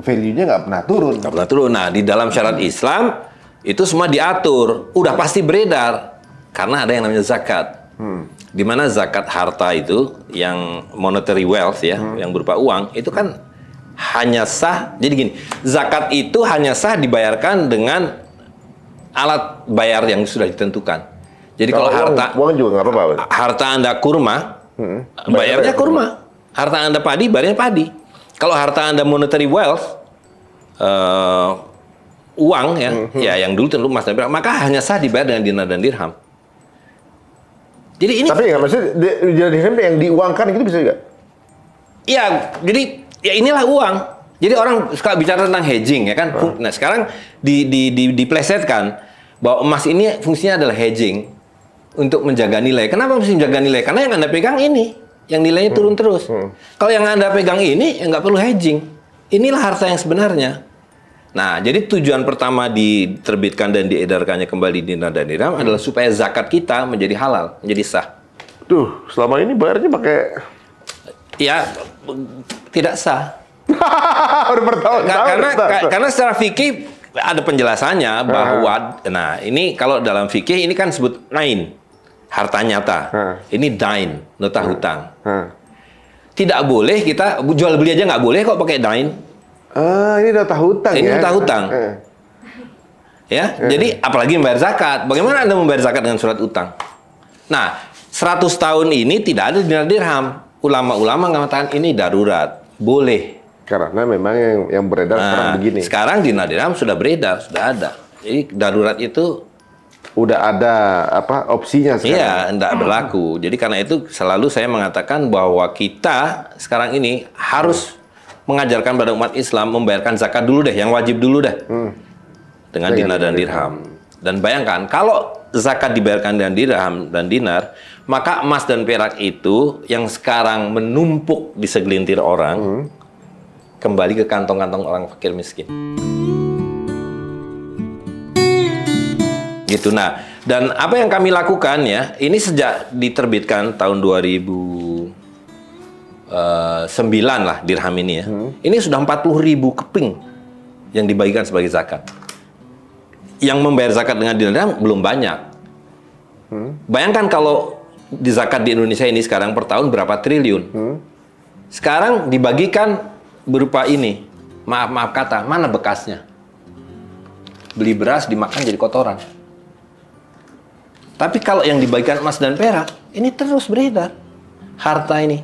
value-nya nggak pernah turun. Nggak pernah turun. Nah, di dalam syariat Islam itu semua diatur, udah pasti beredar karena ada yang namanya zakat. Hmm. Di mana zakat harta itu yang monetary wealth ya, hmm. yang berupa uang itu kan hanya sah. Jadi gini, zakat itu hanya sah dibayarkan dengan alat bayar yang sudah ditentukan. Jadi kalau, kalau harta uang juga apa-apa. Harta Anda kurma, hmm. bayarnya kurma. Harta Anda padi, bayarnya padi. Kalau harta Anda monetary wealth, uh, uang ya, mm-hmm. ya yang dulu tentu Mas bilang, maka hanya sah dibayar dengan dinar dan dirham. Jadi ini Tapi nggak maksudnya dinar dirham yang diuangkan itu bisa juga. Iya, jadi ya inilah uang. Jadi orang suka bicara tentang hedging ya kan. Hmm. Nah, sekarang di di di diplesetkan bahwa emas ini fungsinya adalah hedging untuk menjaga nilai. Kenapa mesti menjaga nilai? Karena yang Anda pegang ini yang nilainya turun hmm. terus. Hmm. Kalau yang Anda pegang ini, ya nggak perlu hedging. Inilah harta yang sebenarnya. Nah, jadi tujuan pertama diterbitkan dan diedarkannya kembali dinar dan dirham hmm. adalah supaya zakat kita menjadi halal, menjadi sah. Duh, selama ini bayarnya pakai... Ya, tidak sah. Udah bertahun nah, karena, bertahun. karena secara fikih ada penjelasannya bahwa, nah ini kalau dalam fikih ini kan sebut nain harta nyata. Hmm. Ini dain, nota hmm. hutang. Hmm. Tidak boleh kita jual beli aja nggak boleh kok pakai dain. Ah, ini nota hutang ini ya. nota hutang. Hmm. Ya, hmm. jadi apalagi membayar zakat. Bagaimana Anda membayar zakat dengan surat utang? Nah, 100 tahun ini tidak ada dinar dirham. Ulama-ulama mengatakan ini darurat. Boleh. Karena memang yang, yang beredar nah, sekarang begini. Sekarang dinar dirham sudah beredar, sudah ada. Jadi darurat itu udah ada apa opsinya sekarang. Iya, tidak hmm. berlaku. Jadi karena itu selalu saya mengatakan bahwa kita sekarang ini harus mengajarkan pada umat Islam membayarkan zakat dulu deh, yang wajib dulu deh. Hmm. Dengan dinar dan dirham. Dan bayangkan kalau zakat dibayarkan dengan dirham dan dinar, maka emas dan perak itu yang sekarang menumpuk di segelintir orang hmm. kembali ke kantong-kantong orang fakir miskin. Hmm. gitu. Nah, dan apa yang kami lakukan ya, ini sejak diterbitkan tahun 2009 eh, lah dirham ini ya. Hmm. Ini sudah 40 ribu keping yang dibagikan sebagai zakat. Yang membayar zakat dengan dirham belum banyak. Hmm. Bayangkan kalau di zakat di Indonesia ini sekarang per tahun berapa triliun. Hmm. Sekarang dibagikan berupa ini. Maaf-maaf kata, mana bekasnya? Beli beras dimakan jadi kotoran. Tapi kalau yang dibagikan emas dan perak, ini terus beredar. Harta ini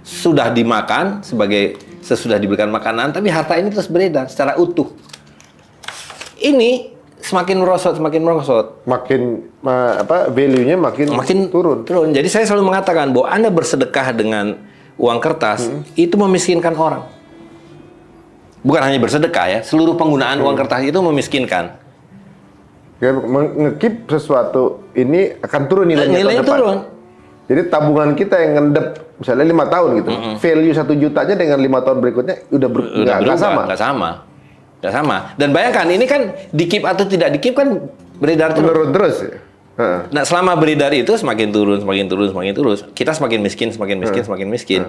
sudah dimakan sebagai sesudah diberikan makanan, tapi harta ini terus beredar secara utuh. Ini semakin merosot, semakin merosot. Makin apa value-nya makin, makin turun. Turun. Jadi saya selalu mengatakan bahwa Anda bersedekah dengan uang kertas hmm. itu memiskinkan orang. Bukan hanya bersedekah ya, seluruh penggunaan hmm. uang kertas itu memiskinkan. Ya, mengekip sesuatu ini akan turun nilainya nilai tahun turun. Jadi tabungan kita yang ngendep misalnya lima tahun gitu, mm -hmm. value satu jutanya dengan lima tahun berikutnya udah, ber, udah gak, berubah, gak sama. Gak sama, gak sama. Dan bayangkan ini kan dikip atau tidak dikip kan beredar terus. terus. Ya? Nah selama beredar itu semakin turun, semakin turun, semakin turun, kita semakin miskin, semakin miskin, semakin miskin.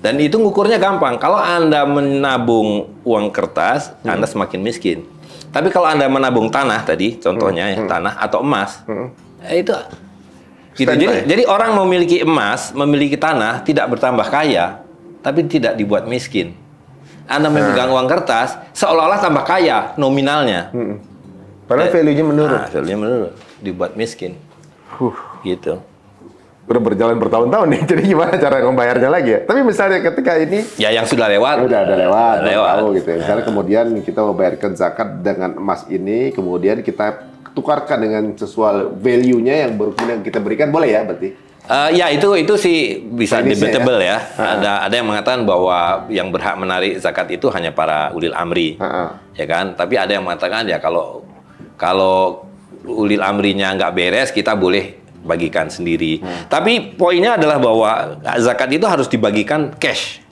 Dan itu ngukurnya gampang. Kalau anda menabung uang kertas, hmm. anda semakin miskin. Tapi kalau anda menabung tanah tadi, contohnya hmm. ya tanah atau emas. Hmm Eh, itu gitu. jadi jadi orang memiliki emas, memiliki tanah tidak bertambah kaya, tapi tidak dibuat miskin. Anda memegang nah. uang kertas seolah-olah tambah kaya nominalnya. Hmm. Padahal value-nya menurun. Nah, value-nya menurun, dibuat miskin. Huh. Gitu udah berjalan bertahun-tahun nih. Jadi gimana cara membayarnya lagi ya? Tapi misalnya ketika ini ya yang sudah lewat, sudah ya, ada lewat, lewat tahu gitu. Ya. Misalnya kemudian kita membayarkan zakat dengan emas ini, kemudian kita tukarkan dengan sesuatu value-nya yang baru kita berikan boleh ya berarti? Uh, ya itu itu sih bisa ya. debatable ya. ya. Ada ada yang mengatakan bahwa yang berhak menarik zakat itu hanya para ulil amri, uh-huh. ya kan. Tapi ada yang mengatakan ya kalau kalau ulil amrinya nggak beres kita boleh bagikan sendiri. Hmm. Tapi poinnya adalah bahwa zakat itu harus dibagikan cash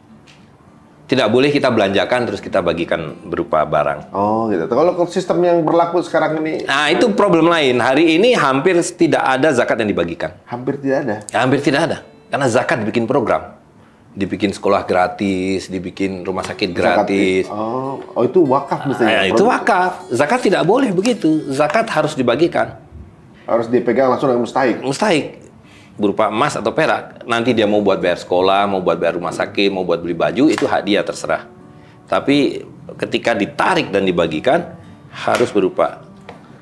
tidak boleh kita belanjakan terus kita bagikan berupa barang. Oh gitu. Kalau sistem yang berlaku sekarang ini. Nah itu problem lain. Hari ini hampir tidak ada zakat yang dibagikan. Hampir tidak ada. Ya, hampir tidak ada. Karena zakat dibikin program, dibikin sekolah gratis, dibikin rumah sakit gratis. oh, oh itu wakaf misalnya. Nah, ya, itu wakaf. Zakat tidak boleh begitu. Zakat harus dibagikan. Harus dipegang langsung dengan mustahik. Mustahik berupa emas atau perak, nanti dia mau buat bayar sekolah, mau buat bayar rumah sakit, mau buat beli baju, itu hak dia terserah. Tapi ketika ditarik dan dibagikan, harus berupa.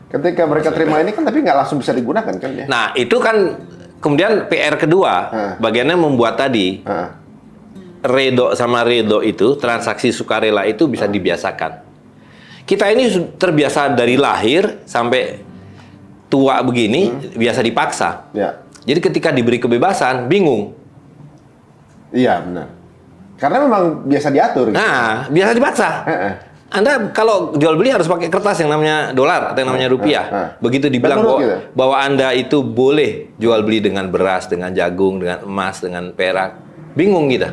Ketika mereka terima ini kan tapi nggak langsung bisa digunakan kan ya? Nah itu kan kemudian PR kedua, ha. bagiannya membuat tadi, ha. redo sama redo itu, transaksi sukarela itu bisa ha. dibiasakan. Kita ini terbiasa dari lahir sampai tua begini, hmm. biasa dipaksa. Ya jadi ketika diberi kebebasan, bingung. Iya, benar. Karena memang biasa diatur. Gitu. Nah, biasa dibaca. Anda kalau jual beli harus pakai kertas yang namanya dolar atau yang namanya rupiah. Begitu dibilang bahwa, gitu. Ya? bahwa Anda itu boleh jual beli dengan beras, dengan jagung, dengan emas, dengan perak. Bingung kita.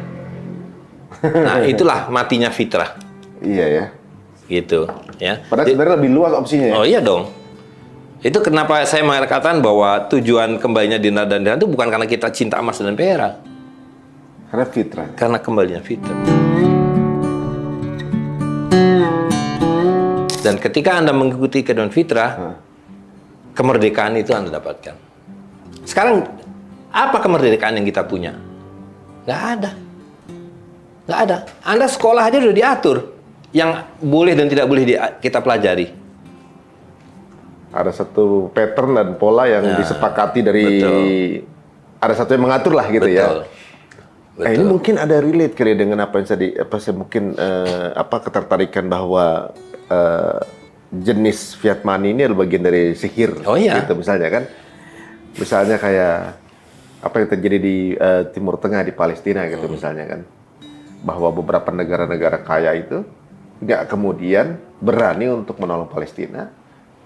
Nah, itulah matinya fitrah. Iya ya. Gitu, ya. Padahal sebenarnya lebih luas opsinya ya. Oh iya dong. Itu kenapa saya mengatakan bahwa tujuan kembalinya dinar dan dirham itu bukan karena kita cinta emas dan perak. Karena fitrah. Karena kembalinya fitrah. Dan ketika Anda mengikuti kedon fitrah, kemerdekaan itu Anda dapatkan. Sekarang, apa kemerdekaan yang kita punya? Nggak ada. Nggak ada. Anda sekolah aja udah diatur. Yang boleh dan tidak boleh kita pelajari ada satu pattern dan pola yang ya, disepakati dari betul. ada satu yang mengatur lah gitu betul. ya. Betul. Nah, ini mungkin ada relate kali dengan apa yang tadi apa saya mungkin uh, apa ketertarikan bahwa uh, jenis fiat money ini adalah bagian dari sihir oh, iya. gitu misalnya kan. Misalnya kayak apa yang terjadi di uh, Timur Tengah di Palestina gitu hmm. misalnya kan. Bahwa beberapa negara-negara kaya itu nggak kemudian berani untuk menolong Palestina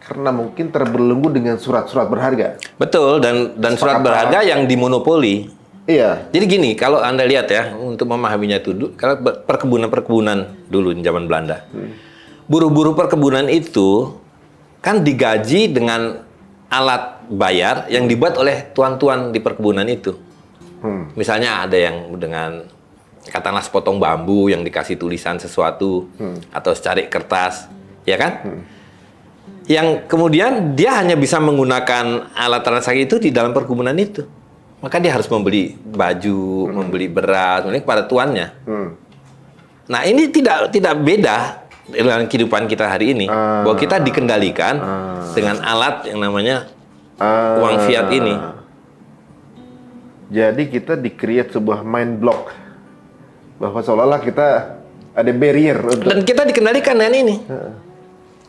karena mungkin terbelenggu dengan surat-surat berharga. Betul dan dan surat berharga yang dimonopoli. Iya. Jadi gini, kalau Anda lihat ya untuk memahaminya itu kalau perkebunan-perkebunan dulu di zaman Belanda. Hmm. Buru-buru hmm. perkebunan itu kan digaji dengan alat bayar yang dibuat oleh tuan-tuan di perkebunan itu. Hmm. Misalnya ada yang dengan katakanlah sepotong bambu yang dikasih tulisan sesuatu hmm. atau secari kertas, ya kan? Hmm yang kemudian dia hanya bisa menggunakan alat transaksi itu di dalam perkebunan itu. Maka dia harus membeli baju, hmm. membeli beras, ini kepada tuannya. Hmm. Nah ini tidak tidak beda dengan kehidupan kita hari ini, uh, bahwa ah. kita dikendalikan uh, dengan alat yang namanya uh, uang fiat ini. Jadi kita dikreat sebuah mind block bahwa seolah-olah kita ada barrier untuk dan kita dikendalikan dengan ini. Uh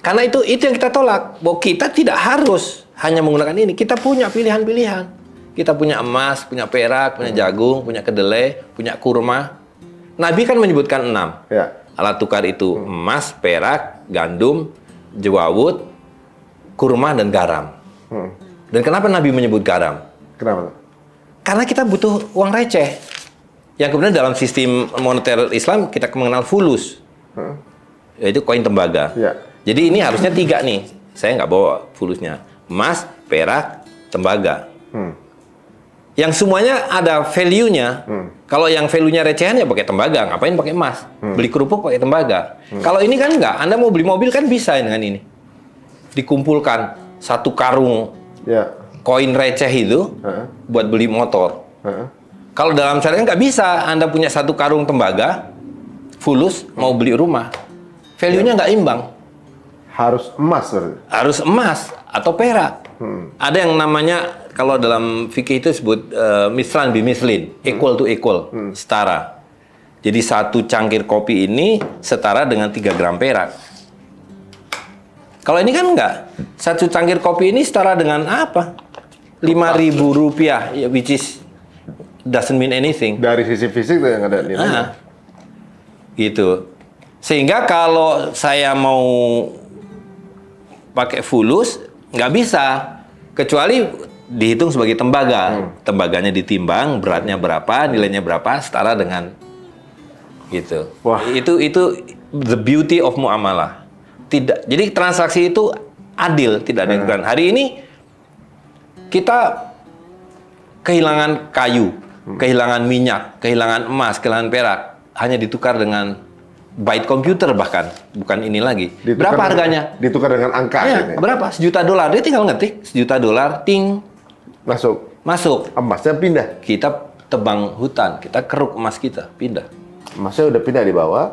karena itu itu yang kita tolak. Bahwa kita tidak harus hanya menggunakan ini. Kita punya pilihan-pilihan. Kita punya emas, punya perak, punya hmm. jagung, punya kedelai, punya kurma. Nabi kan menyebutkan enam. Ya. Alat tukar itu hmm. emas, perak, gandum, jewawut, kurma, dan garam. Hmm. Dan kenapa Nabi menyebut garam? Kenapa? Karena kita butuh uang receh. Yang kemudian dalam sistem moneter Islam kita mengenal fulus. Hmm. Yaitu koin tembaga. Ya jadi ini harusnya tiga nih. Saya nggak bawa fulusnya. Emas, perak, tembaga. Hmm. Yang semuanya ada value-nya. Hmm. Kalau yang value-nya recehan ya pakai tembaga. Ngapain pakai emas? Hmm. Beli kerupuk pakai tembaga. Hmm. Kalau ini kan nggak. Anda mau beli mobil kan bisa dengan ini. Dikumpulkan satu karung yeah. koin receh itu uh-huh. buat beli motor. Uh-huh. Kalau dalam syariat kan nggak bisa. Anda punya satu karung tembaga, fulus, hmm. mau beli rumah. Value-nya nggak yeah. imbang. Harus emas berarti? Harus emas atau perak. Hmm. Ada yang namanya kalau dalam fikih itu sebut uh, eh, mislan bimislin, hmm. equal to equal, hmm. setara. Jadi satu cangkir kopi ini setara dengan 3 gram perak. Kalau ini kan enggak. Satu cangkir kopi ini setara dengan apa? lima ribu rupiah, ya, which is doesn't mean anything. Dari sisi fisik tuh yang ada nilai. Ah, gitu. Sehingga kalau saya mau pakai fulus nggak bisa kecuali dihitung sebagai tembaga. Hmm. Tembaganya ditimbang, beratnya berapa, nilainya berapa, setara dengan gitu. Wah. Itu itu the beauty of muamalah. Tidak. Jadi transaksi itu adil, tidak ada hmm. Hari ini kita kehilangan kayu, hmm. kehilangan minyak, kehilangan emas, kehilangan perak, hanya ditukar dengan byte komputer bahkan bukan ini lagi. Ditukar berapa harganya? ditukar dengan angka. Ya, ini. berapa? Sejuta dolar. Dia tinggal ngetik sejuta dolar, ting. Masuk. Masuk. Emasnya pindah. Kita tebang hutan, kita keruk emas kita, pindah. Emasnya udah pindah di bawah.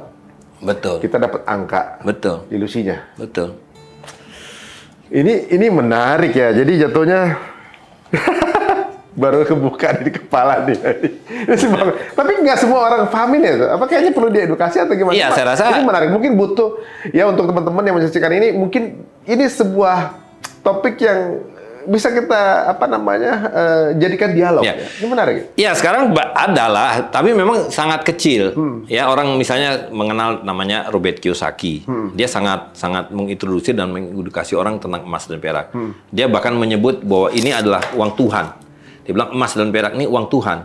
Betul. Kita dapat angka. Betul. Ilusinya. Betul. Ini ini menarik ya. Jadi jatuhnya baru kebuka di kepala dia. Tapi nggak semua orang famin ya. Apa kayaknya perlu diedukasi atau gimana? Iya, saya rasa. Ini menarik. Mungkin butuh ya untuk teman-teman yang menyaksikan ini, mungkin ini sebuah topik yang bisa kita apa namanya uh, jadikan dialog. Ya. Ini menarik. Iya sekarang adalah, tapi memang sangat kecil. Hmm. Ya orang misalnya mengenal namanya Robert Kiyosaki, hmm. dia sangat sangat mengintroduksi dan mengedukasi orang tentang emas dan perak. Hmm. Dia bahkan menyebut bahwa ini adalah uang Tuhan. Dia bilang emas dan perak ini uang Tuhan.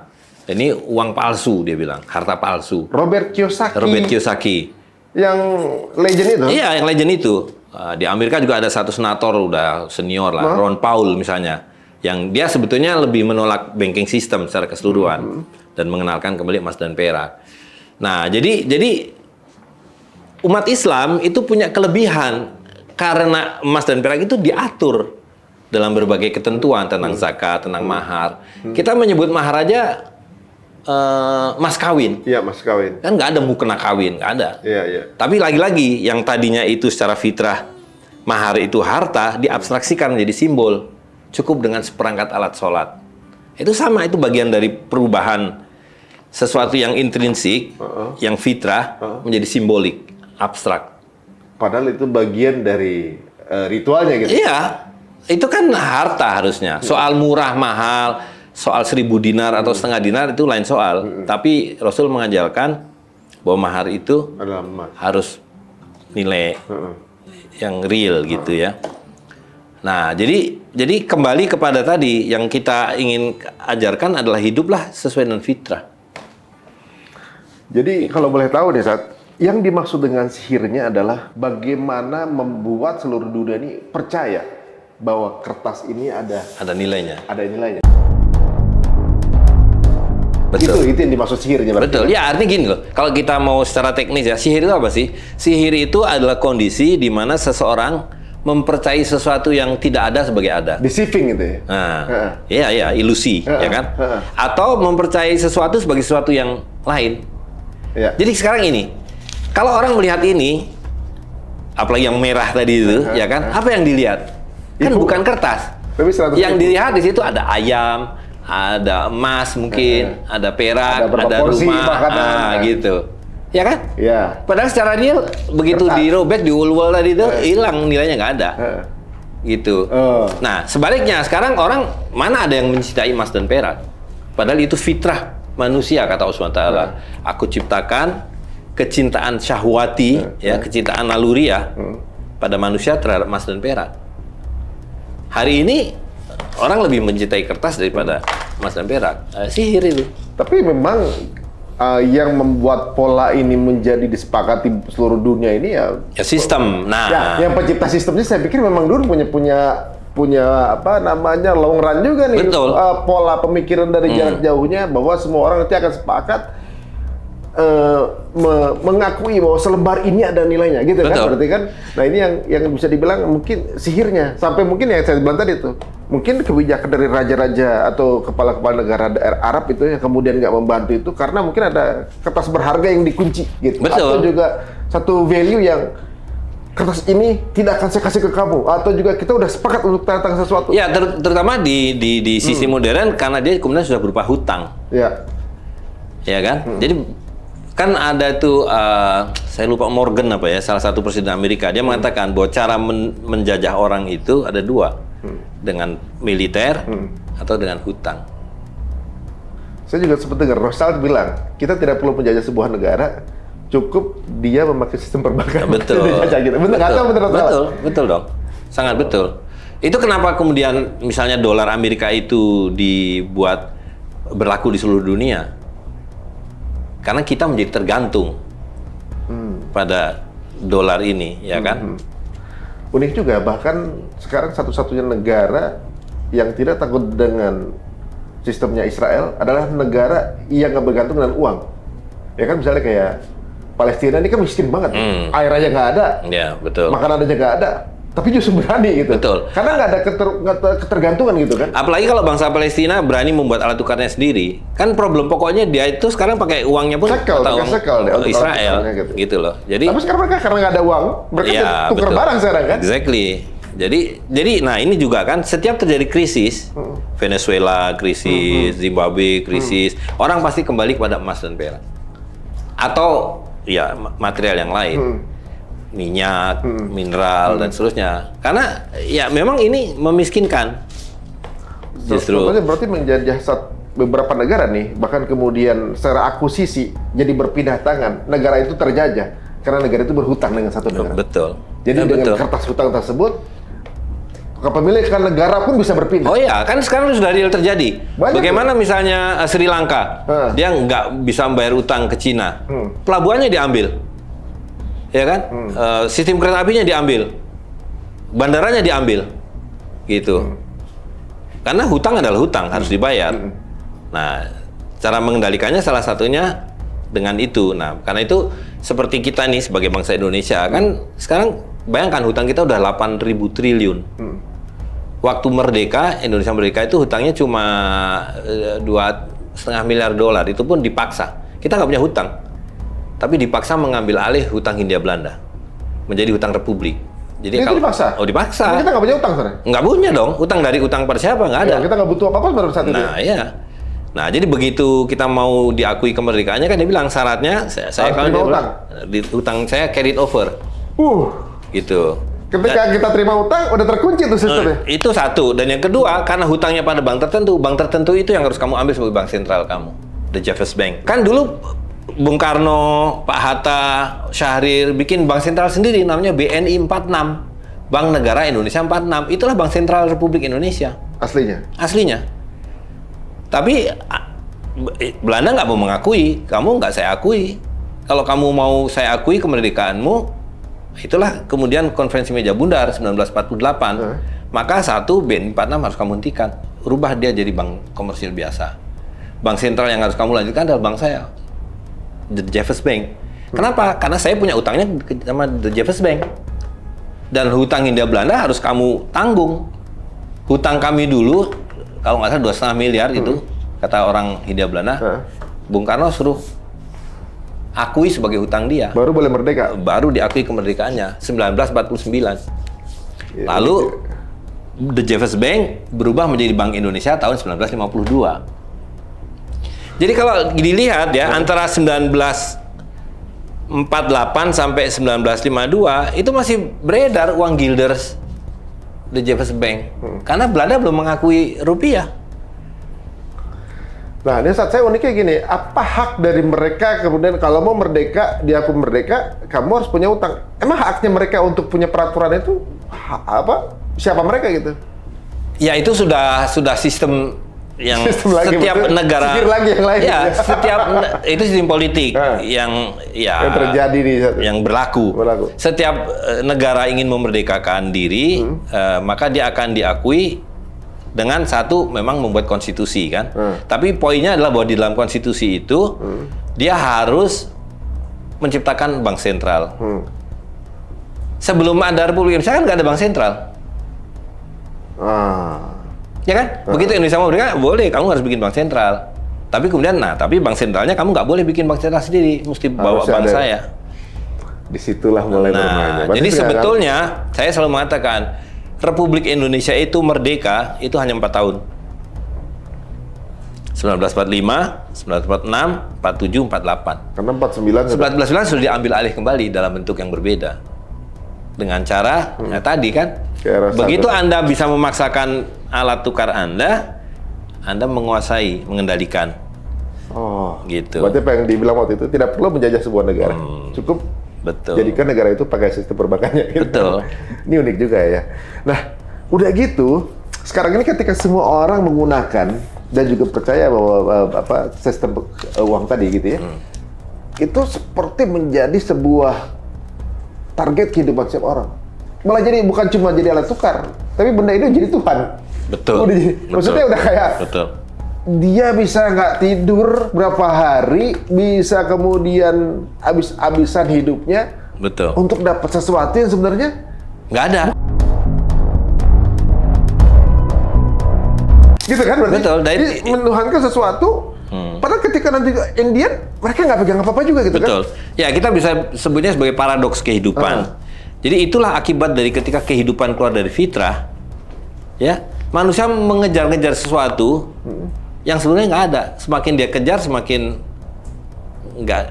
Ini uang palsu dia bilang, harta palsu. Robert Kiyosaki. Robert Kiyosaki. Yang legend itu? Iya, yang legend itu. Ah, di Amerika juga ada satu senator udah senior lah, Ron Paul misalnya. Yang dia sebetulnya lebih menolak banking system secara keseluruhan hmm. dan mengenalkan kembali emas dan perak. Nah, jadi jadi umat Islam itu punya kelebihan karena emas dan perak itu diatur dalam berbagai ketentuan tentang hmm. zakat, tentang hmm. mahar. Hmm. Kita menyebut mahar aja uh, mas kawin. Iya, mas kawin. Kan nggak ada mukena kawin, nggak ada. Iya, iya. Tapi lagi-lagi yang tadinya itu secara fitrah mahar itu harta diabstraksikan menjadi simbol cukup dengan seperangkat alat sholat. Itu sama itu bagian dari perubahan sesuatu yang intrinsik, uh -uh. yang fitrah uh -uh. menjadi simbolik, abstrak. Padahal itu bagian dari uh, ritualnya gitu. Iya, itu kan harta harusnya. Soal murah mahal, soal seribu dinar atau setengah dinar itu lain soal. Hmm. Tapi Rasul mengajarkan bahwa mahar itu harus nilai hmm. yang real gitu ya. Nah, jadi jadi kembali kepada tadi yang kita ingin ajarkan adalah hiduplah sesuai dengan fitrah. Jadi kalau boleh tahu nih saat yang dimaksud dengan sihirnya adalah bagaimana membuat seluruh dunia ini percaya bahwa kertas ini ada ada nilainya. Ada nilainya. Betul. Itu, itu yang dimaksud sihirnya. Berarti. Betul. Ya artinya gini loh. Kalau kita mau secara teknis ya, sihir itu apa sih? Sihir itu adalah kondisi di mana seseorang mempercayai sesuatu yang tidak ada sebagai ada. Deceiving itu ya. Nah, iya uh -uh. iya ilusi, uh ya kan? Atau mempercayai sesuatu sebagai sesuatu yang lain. Yeah. Jadi sekarang ini, kalau orang melihat ini, apalagi yang merah tadi itu, ya kan? Apa yang dilihat? kan Ibu. bukan kertas. Tapi yang dilihat di situ ada ayam, ada emas mungkin, eh, ada perak, ada, ada rumah, ah, kan? gitu. Ya kan? Iya. Padahal secara dia begitu kertas. dirobek di wall tadi itu eh. hilang nilainya nggak ada. Eh. Gitu. Uh. Nah, sebaliknya sekarang orang mana ada yang mencintai emas dan perak? Padahal itu fitrah manusia kata Allah taala. Uh. Aku ciptakan kecintaan syahwati uh. ya, kecintaan naluri ya pada manusia terhadap emas dan perak. Hari ini orang lebih mencintai kertas daripada emas dan perak. Uh, sihir itu. Tapi memang uh, yang membuat pola ini menjadi disepakati seluruh dunia ini ya, ya sistem. Nah, ya, yang pencipta sistemnya saya pikir memang dulu punya punya punya apa namanya long run juga nih Betul. Uh, pola pemikiran dari jarak hmm. jauhnya bahwa semua orang nanti akan sepakat uh, mengakui bahwa selembar ini ada nilainya gitu kan? Betul. kan berarti kan nah ini yang yang bisa dibilang mungkin sihirnya sampai mungkin yang saya bilang tadi itu mungkin kebijakan dari raja-raja atau kepala-kepala negara Arab itu yang kemudian nggak membantu itu karena mungkin ada kertas berharga yang dikunci gitu Betul. atau juga satu value yang kertas ini tidak akan saya kasih ke kamu atau juga kita udah sepakat untuk tanda sesuatu. Ya, ter terutama di di di sisi hmm. modern karena dia kemudian sudah berupa hutang. Ya. Ya kan? Hmm. Jadi kan ada tuh uh, saya lupa Morgan apa ya salah satu presiden Amerika dia hmm. mengatakan bahwa cara men menjajah orang itu ada dua hmm. dengan militer hmm. atau dengan hutang. Saya juga sempat dengar Rosal bilang kita tidak perlu menjajah sebuah negara cukup dia memakai sistem perbankan. Ya, betul. Dijajah, gitu. Betul. Betul. Betul, betul. Betul dong. Sangat betul. Itu kenapa kemudian misalnya dolar Amerika itu dibuat berlaku di seluruh dunia karena kita menjadi tergantung hmm. pada dolar ini, ya hmm, kan? Hmm. Unik juga, bahkan sekarang satu-satunya negara yang tidak takut dengan sistemnya Israel adalah negara yang nggak bergantung dengan uang. Ya kan misalnya kayak Palestina ini kan miskin banget, hmm. air aja nggak ada, ya, betul. makanan aja nggak ada, tapi justru berani gitu. Betul. Karena nggak ada keter, ketergantungan gitu kan. Apalagi kalau bangsa Palestina berani membuat alat tukarnya sendiri, kan problem pokoknya dia itu sekarang pakai uangnya pun sekel, atau uang sekel deh, Israel gitu. gitu loh. Jadi tapi sekarang mereka karena nggak ada uang, mereka ya, tukar betul. barang sekarang kan. Exactly. Jadi, jadi, nah ini juga kan setiap terjadi krisis, hmm. Venezuela krisis, hmm. hmm. Zimbabwe hmm. krisis, hmm. orang pasti kembali kepada emas dan perak atau ya material yang lain. Hmm minyak, hmm. mineral hmm. dan seterusnya. Karena ya memang ini memiskinkan. Justru. Sebenarnya berarti menjajah beberapa negara nih, bahkan kemudian secara akuisisi jadi berpindah tangan, negara itu terjajah karena negara itu berhutang dengan satu negara. Betul. Jadi ya, dengan betul. kertas hutang tersebut kepemilikan negara pun bisa berpindah. Oh iya, kan sekarang sudah real terjadi. Banyak Bagaimana ya? misalnya eh, Sri Lanka, hmm. dia nggak bisa membayar utang ke Cina, hmm. pelabuhannya diambil ya kan? Hmm. Uh, sistem kereta apinya diambil, bandaranya diambil, gitu. Hmm. Karena hutang adalah hutang hmm. harus dibayar. Hmm. Nah, cara mengendalikannya salah satunya dengan itu. Nah, karena itu seperti kita nih sebagai bangsa Indonesia hmm. kan sekarang bayangkan hutang kita udah 8.000 triliun. Hmm. Waktu merdeka, Indonesia merdeka itu hutangnya cuma eh, dua setengah miliar dolar. Itu pun dipaksa. Kita nggak punya hutang tapi dipaksa mengambil alih hutang Hindia Belanda menjadi hutang Republik. Jadi Ini kalau, dipaksa? Oh dipaksa. Tapi kita nggak punya utang sebenarnya? Nggak punya dong. Hutang dari hutang pada siapa? Nggak ada. Ya, kita nggak butuh apa-apa baru saat nah, itu. Nah iya. Nah jadi begitu kita mau diakui kemerdekaannya kan dia bilang syaratnya saya, saya kalau dia utang. di utang saya carried over. Uh. Gitu. Ketika dan, kita terima hutang udah terkunci tuh sistemnya. Nah, itu satu. Dan yang kedua, karena hutangnya pada bank tertentu, bank tertentu itu yang harus kamu ambil sebagai bank sentral kamu. The Jeffers Bank. Kan dulu Bung Karno, Pak Hatta, Syahrir bikin bank sentral sendiri namanya BNI 46. Bank Negara Indonesia 46. Itulah Bank Sentral Republik Indonesia. Aslinya? Aslinya. Tapi eh, Belanda nggak mau mengakui, kamu nggak saya akui. Kalau kamu mau saya akui kemerdekaanmu, itulah kemudian konferensi meja bundar 1948. Hmm. Maka satu BNI 46 harus kamu hentikan. Rubah dia jadi bank komersil biasa. Bank sentral yang harus kamu lanjutkan adalah bank saya The Jeffers Bank. Kenapa? Karena saya punya utangnya sama The Jeffers Bank. Dan hutang Hindia Belanda harus kamu tanggung. Hutang kami dulu, kalau nggak salah dua setengah miliar gitu, hmm. itu, kata orang Hindia Belanda. Bung Karno suruh akui sebagai hutang dia. Baru boleh merdeka? Baru diakui kemerdekaannya, 1949. Iya, Lalu, iya. The Jeffers Bank berubah menjadi Bank Indonesia tahun 1952. Jadi kalau dilihat ya hmm. antara delapan sampai 1952 itu masih beredar uang guilders di Jefferson Bank. Hmm. Karena Belanda belum mengakui rupiah. Nah, ini saat saya uniknya gini, apa hak dari mereka kemudian kalau mau merdeka, diaku merdeka, kamu harus punya utang. Emang haknya mereka untuk punya peraturan itu apa? Siapa mereka gitu? Ya itu sudah sudah sistem yang lagi, setiap negara lagi yang lain. Ya, setiap itu sistem politik nah, yang ya yang terjadi di satu. yang berlaku. berlaku. Setiap e, negara ingin memerdekakan diri, hmm. eh, maka dia akan diakui dengan satu memang membuat konstitusi kan. Hmm. Tapi poinnya adalah bahwa di dalam konstitusi itu hmm. dia harus menciptakan bank sentral. Hmm. Sebelum ada Republik Indonesia kan nggak ada bank sentral. Ah ya kan? Hmm. Begitu Indonesia mau berdiri, boleh kamu harus bikin bank sentral. Tapi kemudian, nah, tapi bank sentralnya kamu nggak boleh bikin bank sentral sendiri, mesti bawa bank saya. Disitulah mulai nah, bermain. jadi sebetulnya kan? saya selalu mengatakan Republik Indonesia itu merdeka itu hanya empat tahun. 1945, 1946, 47, 48. Karena 49 1949 sudah diambil alih kembali dalam bentuk yang berbeda. Dengan cara hmm. ya tadi kan ke Begitu satu. Anda bisa memaksakan alat tukar Anda, Anda menguasai, mengendalikan. Oh, gitu. Berarti apa yang dibilang waktu itu tidak perlu menjajah sebuah negara. Hmm. Cukup Betul. Jadikan negara itu pakai sistem perbankannya. Gitu. Betul. ini unik juga ya. Nah, udah gitu, sekarang ini ketika semua orang menggunakan dan juga percaya bahwa eh, apa sistem eh, uang tadi gitu ya, hmm. itu seperti menjadi sebuah target kehidupan setiap orang malah jadi bukan cuma jadi alat tukar, tapi benda itu jadi Tuhan. Betul. Udah jadi, betul. Maksudnya udah kayak betul. Dia bisa nggak tidur berapa hari, bisa kemudian habis-habisan hidupnya. Betul. Untuk dapat sesuatu yang sebenarnya nggak ada. Gitu kan berarti. Betul. Nah, Dari, menuhankan sesuatu Hmm. Padahal ketika nanti Indian, mereka nggak pegang apa-apa juga gitu Betul. kan? Betul. Ya kita bisa sebutnya sebagai paradoks kehidupan. Uh. Jadi itulah akibat dari ketika kehidupan keluar dari fitrah, ya manusia mengejar-ngejar sesuatu yang sebenarnya nggak ada. Semakin dia kejar, semakin nggak.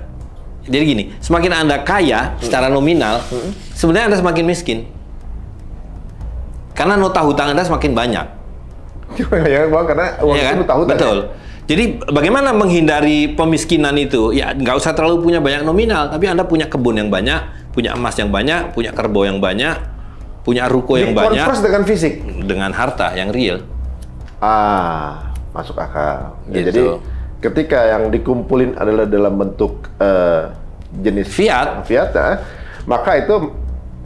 Jadi gini, semakin anda kaya secara nominal, sebenarnya anda semakin miskin karena nota hutang anda semakin banyak. Ya, ya, karena uang iya kan? itu hutang. Ya. Betul. Jadi bagaimana menghindari pemiskinan itu? Ya nggak usah terlalu punya banyak nominal, tapi Anda punya kebun yang banyak, punya emas yang banyak, punya kerbau yang banyak, punya ruko yang Di banyak. dengan fisik? Dengan harta yang real. Ah, masuk akal. Ya, gitu. Jadi ketika yang dikumpulin adalah dalam bentuk uh, jenis fiat, fiat, ya, maka itu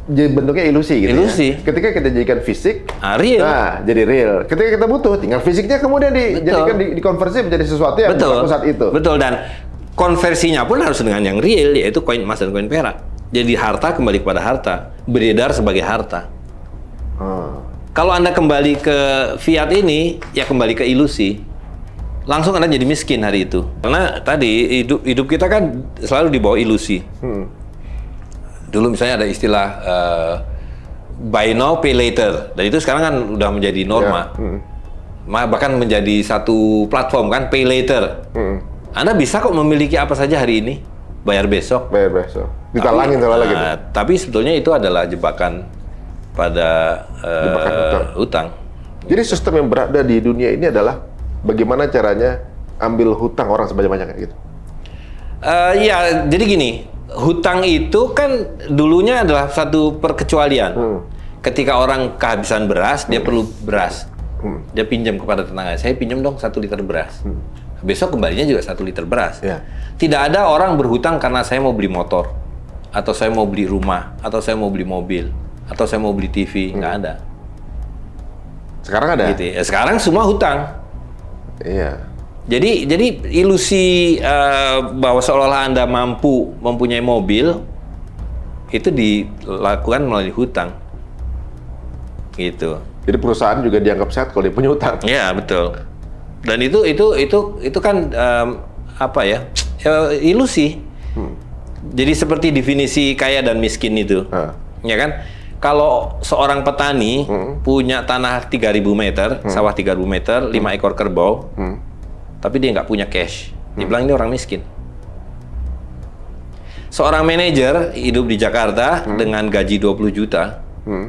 jadi bentuknya ilusi gitu. Ya. Ilusi. Ya. Ketika kita jadikan fisik, ah, real. Nah, jadi real. Ketika kita butuh, tinggal fisiknya kemudian dijadikan di, dikonversi menjadi sesuatu yang Betul. berlaku saat itu. Betul dan konversinya pun harus dengan yang real yaitu koin emas dan koin perak. Jadi harta kembali kepada harta, beredar sebagai harta. Hmm. Kalau Anda kembali ke fiat ini, ya kembali ke ilusi. Langsung Anda jadi miskin hari itu. Karena tadi hidup hidup kita kan selalu dibawa ilusi. Hmm dulu misalnya ada istilah uh, eh, buy now pay later dan itu sekarang kan udah menjadi norma. ya. Hmm. Bahkan menjadi satu platform kan pay later. Hmm. Anda bisa kok memiliki apa saja hari ini, bayar besok. Bayar besok. Ditalangin tapi, nah, Tapi sebetulnya itu adalah jebakan pada uh, jebakan utang. utang. Jadi sistem yang berada di dunia ini adalah bagaimana caranya ambil hutang orang sebanyak-banyaknya gitu. Uh, ya, jadi gini, hutang itu kan dulunya adalah satu perkecualian. Hmm. Ketika orang kehabisan beras, hmm. dia perlu beras. Hmm. Dia pinjam kepada tetangga, saya pinjam dong satu liter beras. Hmm. Besok kembalinya juga satu liter beras. Ya. Tidak ada orang berhutang karena saya mau beli motor, atau saya mau beli rumah, atau saya mau beli mobil, atau saya mau beli TV, hmm. nggak ada. Sekarang ada. Gitu. Ya, sekarang semua hutang. Iya. Jadi jadi ilusi uh, bahwa seolah-olah Anda mampu mempunyai mobil itu dilakukan melalui hutang. Gitu. Jadi perusahaan juga dianggap sehat kalau dia punya hutang. Iya, betul. Dan itu itu itu itu kan um, apa ya? ya ilusi. Hmm. Jadi seperti definisi kaya dan miskin itu. Hmm. Ya kan? kalau seorang petani hmm. punya tanah 3000 meter, hmm. sawah 3000 meter, 5 hmm. ekor kerbau, hmm tapi dia nggak punya cash. Dia hmm. ini orang miskin. Seorang manajer hidup di Jakarta hmm. dengan gaji 20 juta, hmm.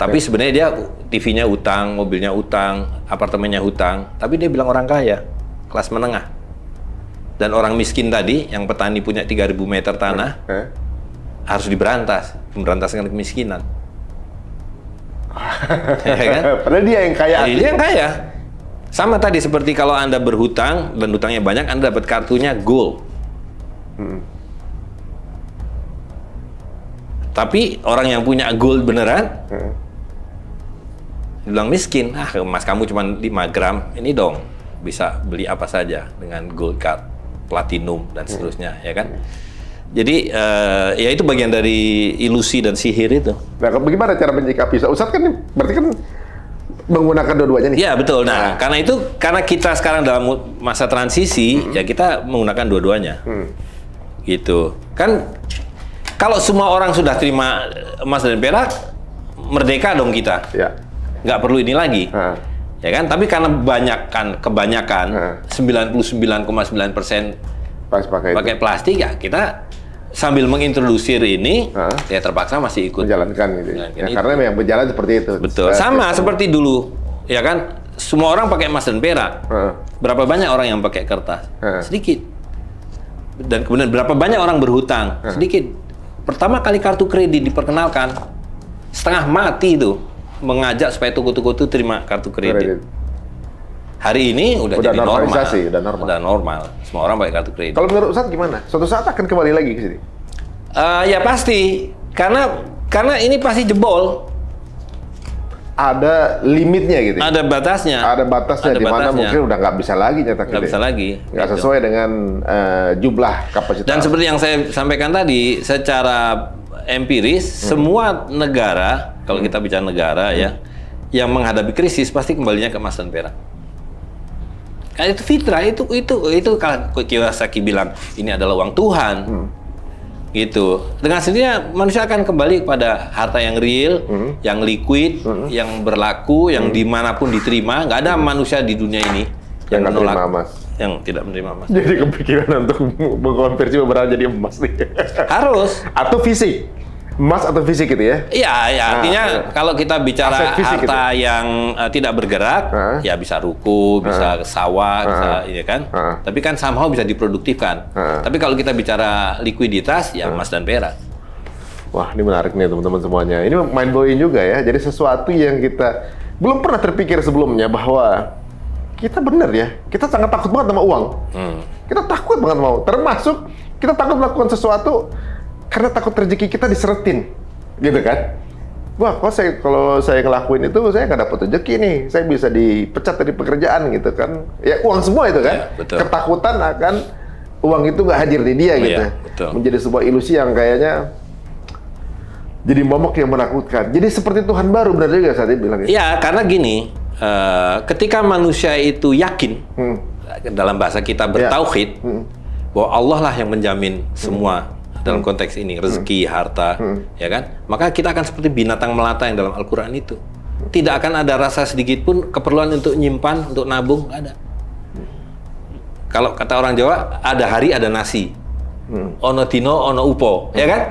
tapi okay. Ya. sebenarnya dia TV-nya utang, mobilnya utang, apartemennya utang, tapi dia bilang orang kaya, kelas menengah. Dan orang miskin tadi, yang petani punya 3000 meter tanah, okay. Eh, eh. harus diberantas, dengan kemiskinan. ya kan? Padahal dia yang kaya. Iya, dia yang kaya sama tadi seperti kalau Anda berhutang dan hutangnya banyak, Anda dapat kartunya gold. Hmm. Tapi orang yang punya gold beneran, hmm. bilang miskin, ah emas kamu cuma 5 gram, ini dong bisa beli apa saja dengan gold card, platinum dan hmm. seterusnya, hmm. ya kan? Hmm. Jadi uh, ya itu bagian dari ilusi dan sihir itu. Nah, bagaimana cara menyikapi Ustaz kan berarti kan menggunakan dua-duanya nih. Iya betul. Nah, nah, karena itu karena kita sekarang dalam masa transisi hmm. ya kita menggunakan dua-duanya. Hmm. Gitu. Kan kalau semua orang sudah terima emas dan perak, merdeka dong kita. Ya. Nggak perlu ini lagi. Ha. Ya kan? Tapi karena kebanyakan kebanyakan 99,9 persen pakai plastik ya kita sambil mengintrodusir ini, ya terpaksa masih ikut menjalankan gitu. Ya. Menjalankan ya, itu. karena yang berjalan seperti itu. Betul. Sama itu. seperti dulu, ya kan? Semua orang pakai emas dan perak. Uh Berapa banyak orang yang pakai kertas? Uh Sedikit. Dan kemudian berapa banyak orang berhutang? Sedikit. Pertama kali kartu kredit diperkenalkan, setengah mati itu mengajak supaya toko-toko itu terima kartu kredit. kredit Hari ini udah, udah jadi normal. Udah normal. Udah normal. Semua orang pakai kartu kredit. Kalau menurut Ustaz gimana? Suatu saat akan kembali lagi ke sini? Uh, ya pasti. Karena karena ini pasti jebol. Ada limitnya gitu. Ya? Ada batasnya. Ada batasnya di mana mungkin udah nggak bisa lagi nyetak Nggak bisa lagi. Nggak gitu. sesuai dengan uh, jumlah kapasitas. Dan seperti yang saya sampaikan tadi, secara empiris hmm. semua negara, kalau kita bicara negara hmm. ya, yang menghadapi krisis pasti kembalinya ke emas perak. Karena itu fitrah itu itu itu kan Kiyosaki bilang ini adalah uang Tuhan. Hmm. Gitu. Dengan sendirinya manusia akan kembali kepada harta yang real, hmm. yang liquid, hmm. yang berlaku, yang hmm. dimanapun diterima. Gak ada hmm. manusia di dunia ini yang, yang menolak. Mas. Yang tidak menerima emas. Jadi kepikiran untuk mengkonversi beberapa jadi emas nih. Harus. Atau fisik emas atau fisik gitu ya? Iya, ya, artinya nah, kalau kita bicara gitu. harta gitu. yang uh, tidak bergerak, uh, ya bisa ruko, uh, bisa ah. sawah, uh, bisa ya kan. Uh, Tapi kan somehow bisa diproduktifkan. Uh, Tapi kalau kita bicara likuiditas, ya uh, emas dan perak. Wah, ini menarik nih teman-teman semuanya. Ini main blowing juga ya. Jadi sesuatu yang kita belum pernah terpikir sebelumnya bahwa kita benar ya, kita sangat takut banget sama uang. Hmm. Kita takut banget mau, termasuk kita takut melakukan sesuatu karena takut rezeki kita diseretin gitu kan wah kok saya kalau saya ngelakuin itu saya nggak dapat rezeki nih saya bisa dipecat dari pekerjaan gitu kan ya uang semua itu kan ya, ketakutan akan uang itu nggak hadir di dia oh, gitu iya, betul. menjadi sebuah ilusi yang kayaknya jadi momok yang menakutkan jadi seperti Tuhan baru benar juga saat bilang ya iya, karena gini uh, ketika manusia itu yakin hmm. dalam bahasa kita ya. bertauhid ya. hmm. bahwa Allah lah yang menjamin hmm. semua dalam konteks ini rezeki, hmm. harta, hmm. ya kan? Maka kita akan seperti binatang melata yang dalam Al-Qur'an itu. Tidak akan ada rasa sedikit pun keperluan untuk nyimpan, untuk nabung, ada. Kalau kata orang Jawa, ada hari ada nasi. Hmm. Ono dino, ono upo, ya kan?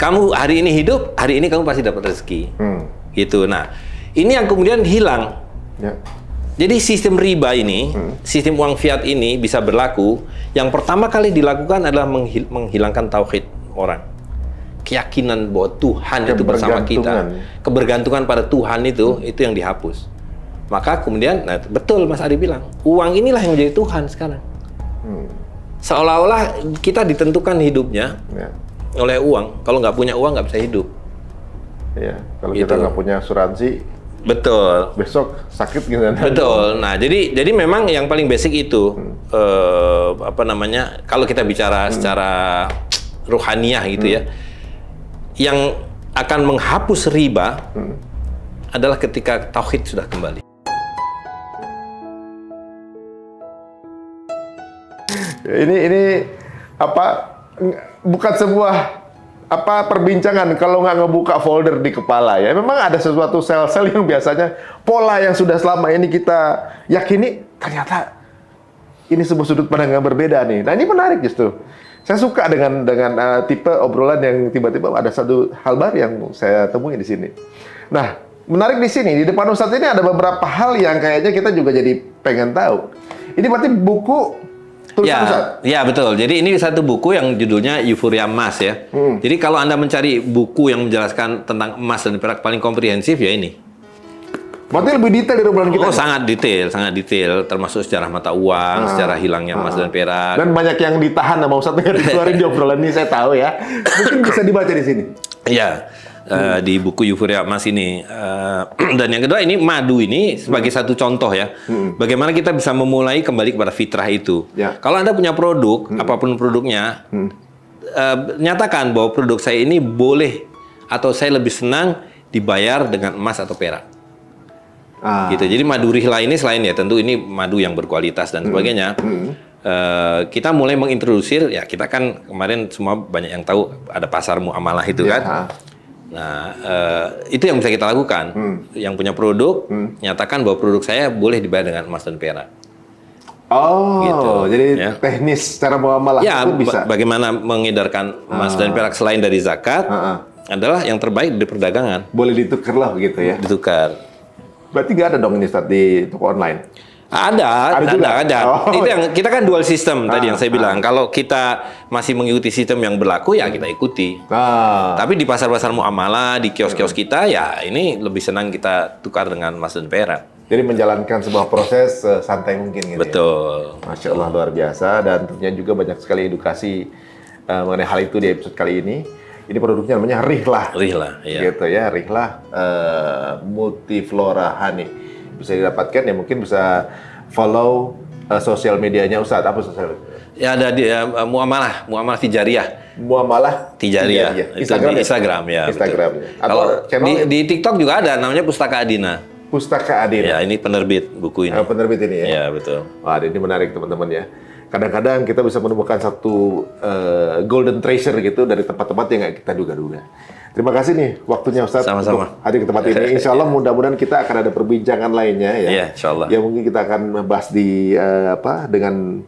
Kamu hari ini hidup, hari ini kamu pasti dapat rezeki. Gitu. Nah, ini yang kemudian hilang. Ya. Jadi sistem riba ini, hmm. sistem uang fiat ini bisa berlaku. Yang pertama kali dilakukan adalah menghil menghilangkan tauhid orang. Keyakinan bahwa Tuhan itu bersama kita. Kebergantungan pada Tuhan itu, hmm. itu yang dihapus. Maka kemudian, nah betul Mas Ari bilang, uang inilah yang menjadi Tuhan sekarang. Hmm. Seolah-olah kita ditentukan hidupnya ya. oleh uang. Kalau nggak punya uang nggak bisa hidup. Ya, kalau gitu. kita nggak punya asuransi, Betul. Besok sakit gimana? Gitu Betul. Nah, jadi jadi memang yang paling basic itu hmm. uh, apa namanya? Kalau kita bicara hmm. secara ruhaniah gitu hmm. ya, yang akan menghapus riba hmm. adalah ketika tauhid sudah kembali. Ini ini apa? Bukan sebuah apa perbincangan kalau nggak ngebuka folder di kepala ya memang ada sesuatu sel-sel yang biasanya pola yang sudah selama ini kita yakini ternyata ini sebuah sudut pandang yang berbeda nih nah ini menarik justru saya suka dengan dengan uh, tipe obrolan yang tiba-tiba ada satu hal baru yang saya temui di sini nah menarik di sini di depan Ustadz ini ada beberapa hal yang kayaknya kita juga jadi pengen tahu ini berarti buku ya, ya betul. Jadi ini satu buku yang judulnya Euphoria Emas ya. Hmm. Jadi kalau anda mencari buku yang menjelaskan tentang emas dan perak paling komprehensif ya ini. Berarti lebih detail dari obrolan kita. Oh, ya? sangat detail, sangat detail, termasuk sejarah mata uang, ah, sejarah hilangnya emas ah, dan perak. Dan banyak yang ditahan sama Ustaz dengan dikeluarin di obrolan ini saya tahu ya. Mungkin bisa dibaca di sini. Iya uh, di buku Euphoria Mas ini. Uh, dan yang kedua ini madu ini sebagai hmm. satu contoh ya, hmm. bagaimana kita bisa memulai kembali kepada fitrah itu. Ya. Kalau anda punya produk, hmm. apapun produknya, hmm. uh, nyatakan bahwa produk saya ini boleh atau saya lebih senang dibayar dengan emas atau perak. Ah. Gitu. Jadi madu rihla ini selain ya tentu ini madu yang berkualitas dan hmm. sebagainya. Hmm. Uh, kita mulai mengintrodusir ya kita kan kemarin semua banyak yang tahu ada pasar muamalah itu yeah. kan. Nah, uh, itu yang bisa kita lakukan. Hmm. Yang punya produk, hmm. nyatakan bahwa produk saya boleh dibayar dengan emas dan perak. Oh, gitu. jadi ya. teknis secara muamalah ya, itu bisa. Bagaimana mengedarkan emas ah. dan perak selain dari zakat ah, ah. adalah yang terbaik di perdagangan. Boleh ditukar lah gitu ya. Ditukar. Berarti nggak ada dong ini Ustaz di toko online? Ada, ada, ada. ada. Oh. Itu yang kita kan dual system ah, tadi yang saya ah. bilang. Kalau kita masih mengikuti sistem yang berlaku ya kita ikuti. Ah. Tapi di pasar-pasar muamalah, di kios-kios kita ya ini lebih senang kita tukar dengan emas dan perak. Jadi menjalankan sebuah proses eh, santai mungkin gitu. Ya? Betul. Ya? Masya Allah luar biasa dan tentunya juga banyak sekali edukasi uh, mengenai hal itu di episode kali ini ini produknya namanya Rihlah. Rihlah, iya. Gitu ya, Rihlah uh, multiflora honey bisa didapatkan ya mungkin bisa follow uh, sosial medianya Ustadz apa sosial ya ada di uh, muamalah muamalah tijariah muamalah tijariah, Instagram di Instagram ya, ya Instagram kalau di, di TikTok juga ada namanya Pustaka Adina Pustaka Adina ya ini penerbit buku ini oh, penerbit ini ya ya betul wah ini menarik teman-teman ya kadang-kadang kita bisa menemukan satu uh, golden treasure gitu dari tempat-tempat yang nggak kita duga-duga. Terima kasih nih waktunya Ustaz Sama-sama. untuk hadir ke tempat ini. Insya Allah mudah-mudahan kita akan ada perbincangan lainnya ya. Iya, insya Allah. Ya mungkin kita akan membahas di uh, apa dengan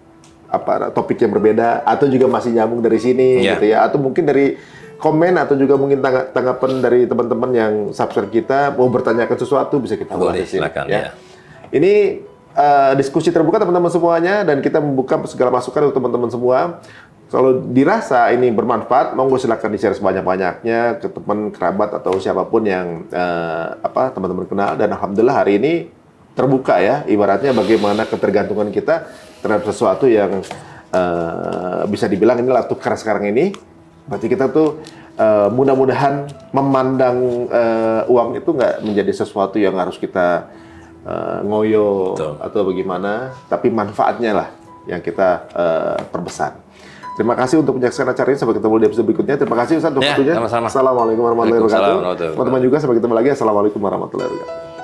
apa topik yang berbeda atau juga masih nyambung dari sini yeah. gitu ya atau mungkin dari komen atau juga mungkin tangga, tanggapan dari teman-teman yang subscribe kita mau bertanyakan sesuatu bisa kita bahas di sini ya. ya. Ini Eh, diskusi terbuka teman-teman semuanya dan kita membuka segala masukan untuk teman-teman semua. Kalau dirasa ini bermanfaat, monggo silahkan di-share sebanyak-banyaknya ke teman, kerabat atau siapapun yang uh, apa teman-teman kenal dan alhamdulillah hari ini terbuka ya ibaratnya bagaimana ketergantungan kita terhadap sesuatu yang uh, bisa dibilang inilah tukar sekarang ini. Berarti kita tuh uh, mudah-mudahan memandang uh, uang itu nggak menjadi sesuatu yang harus kita uh, ngoyo Betul. atau bagaimana, tapi manfaatnya lah yang kita uh, perbesar. Terima kasih untuk menyaksikan acara ini. Sampai ketemu di episode berikutnya. Terima kasih Ustaz untuk ya, Assalamualaikum warahmatullahi wabarakatuh. Teman-teman juga sampai ketemu lagi. Assalamualaikum warahmatullahi wabarakatuh.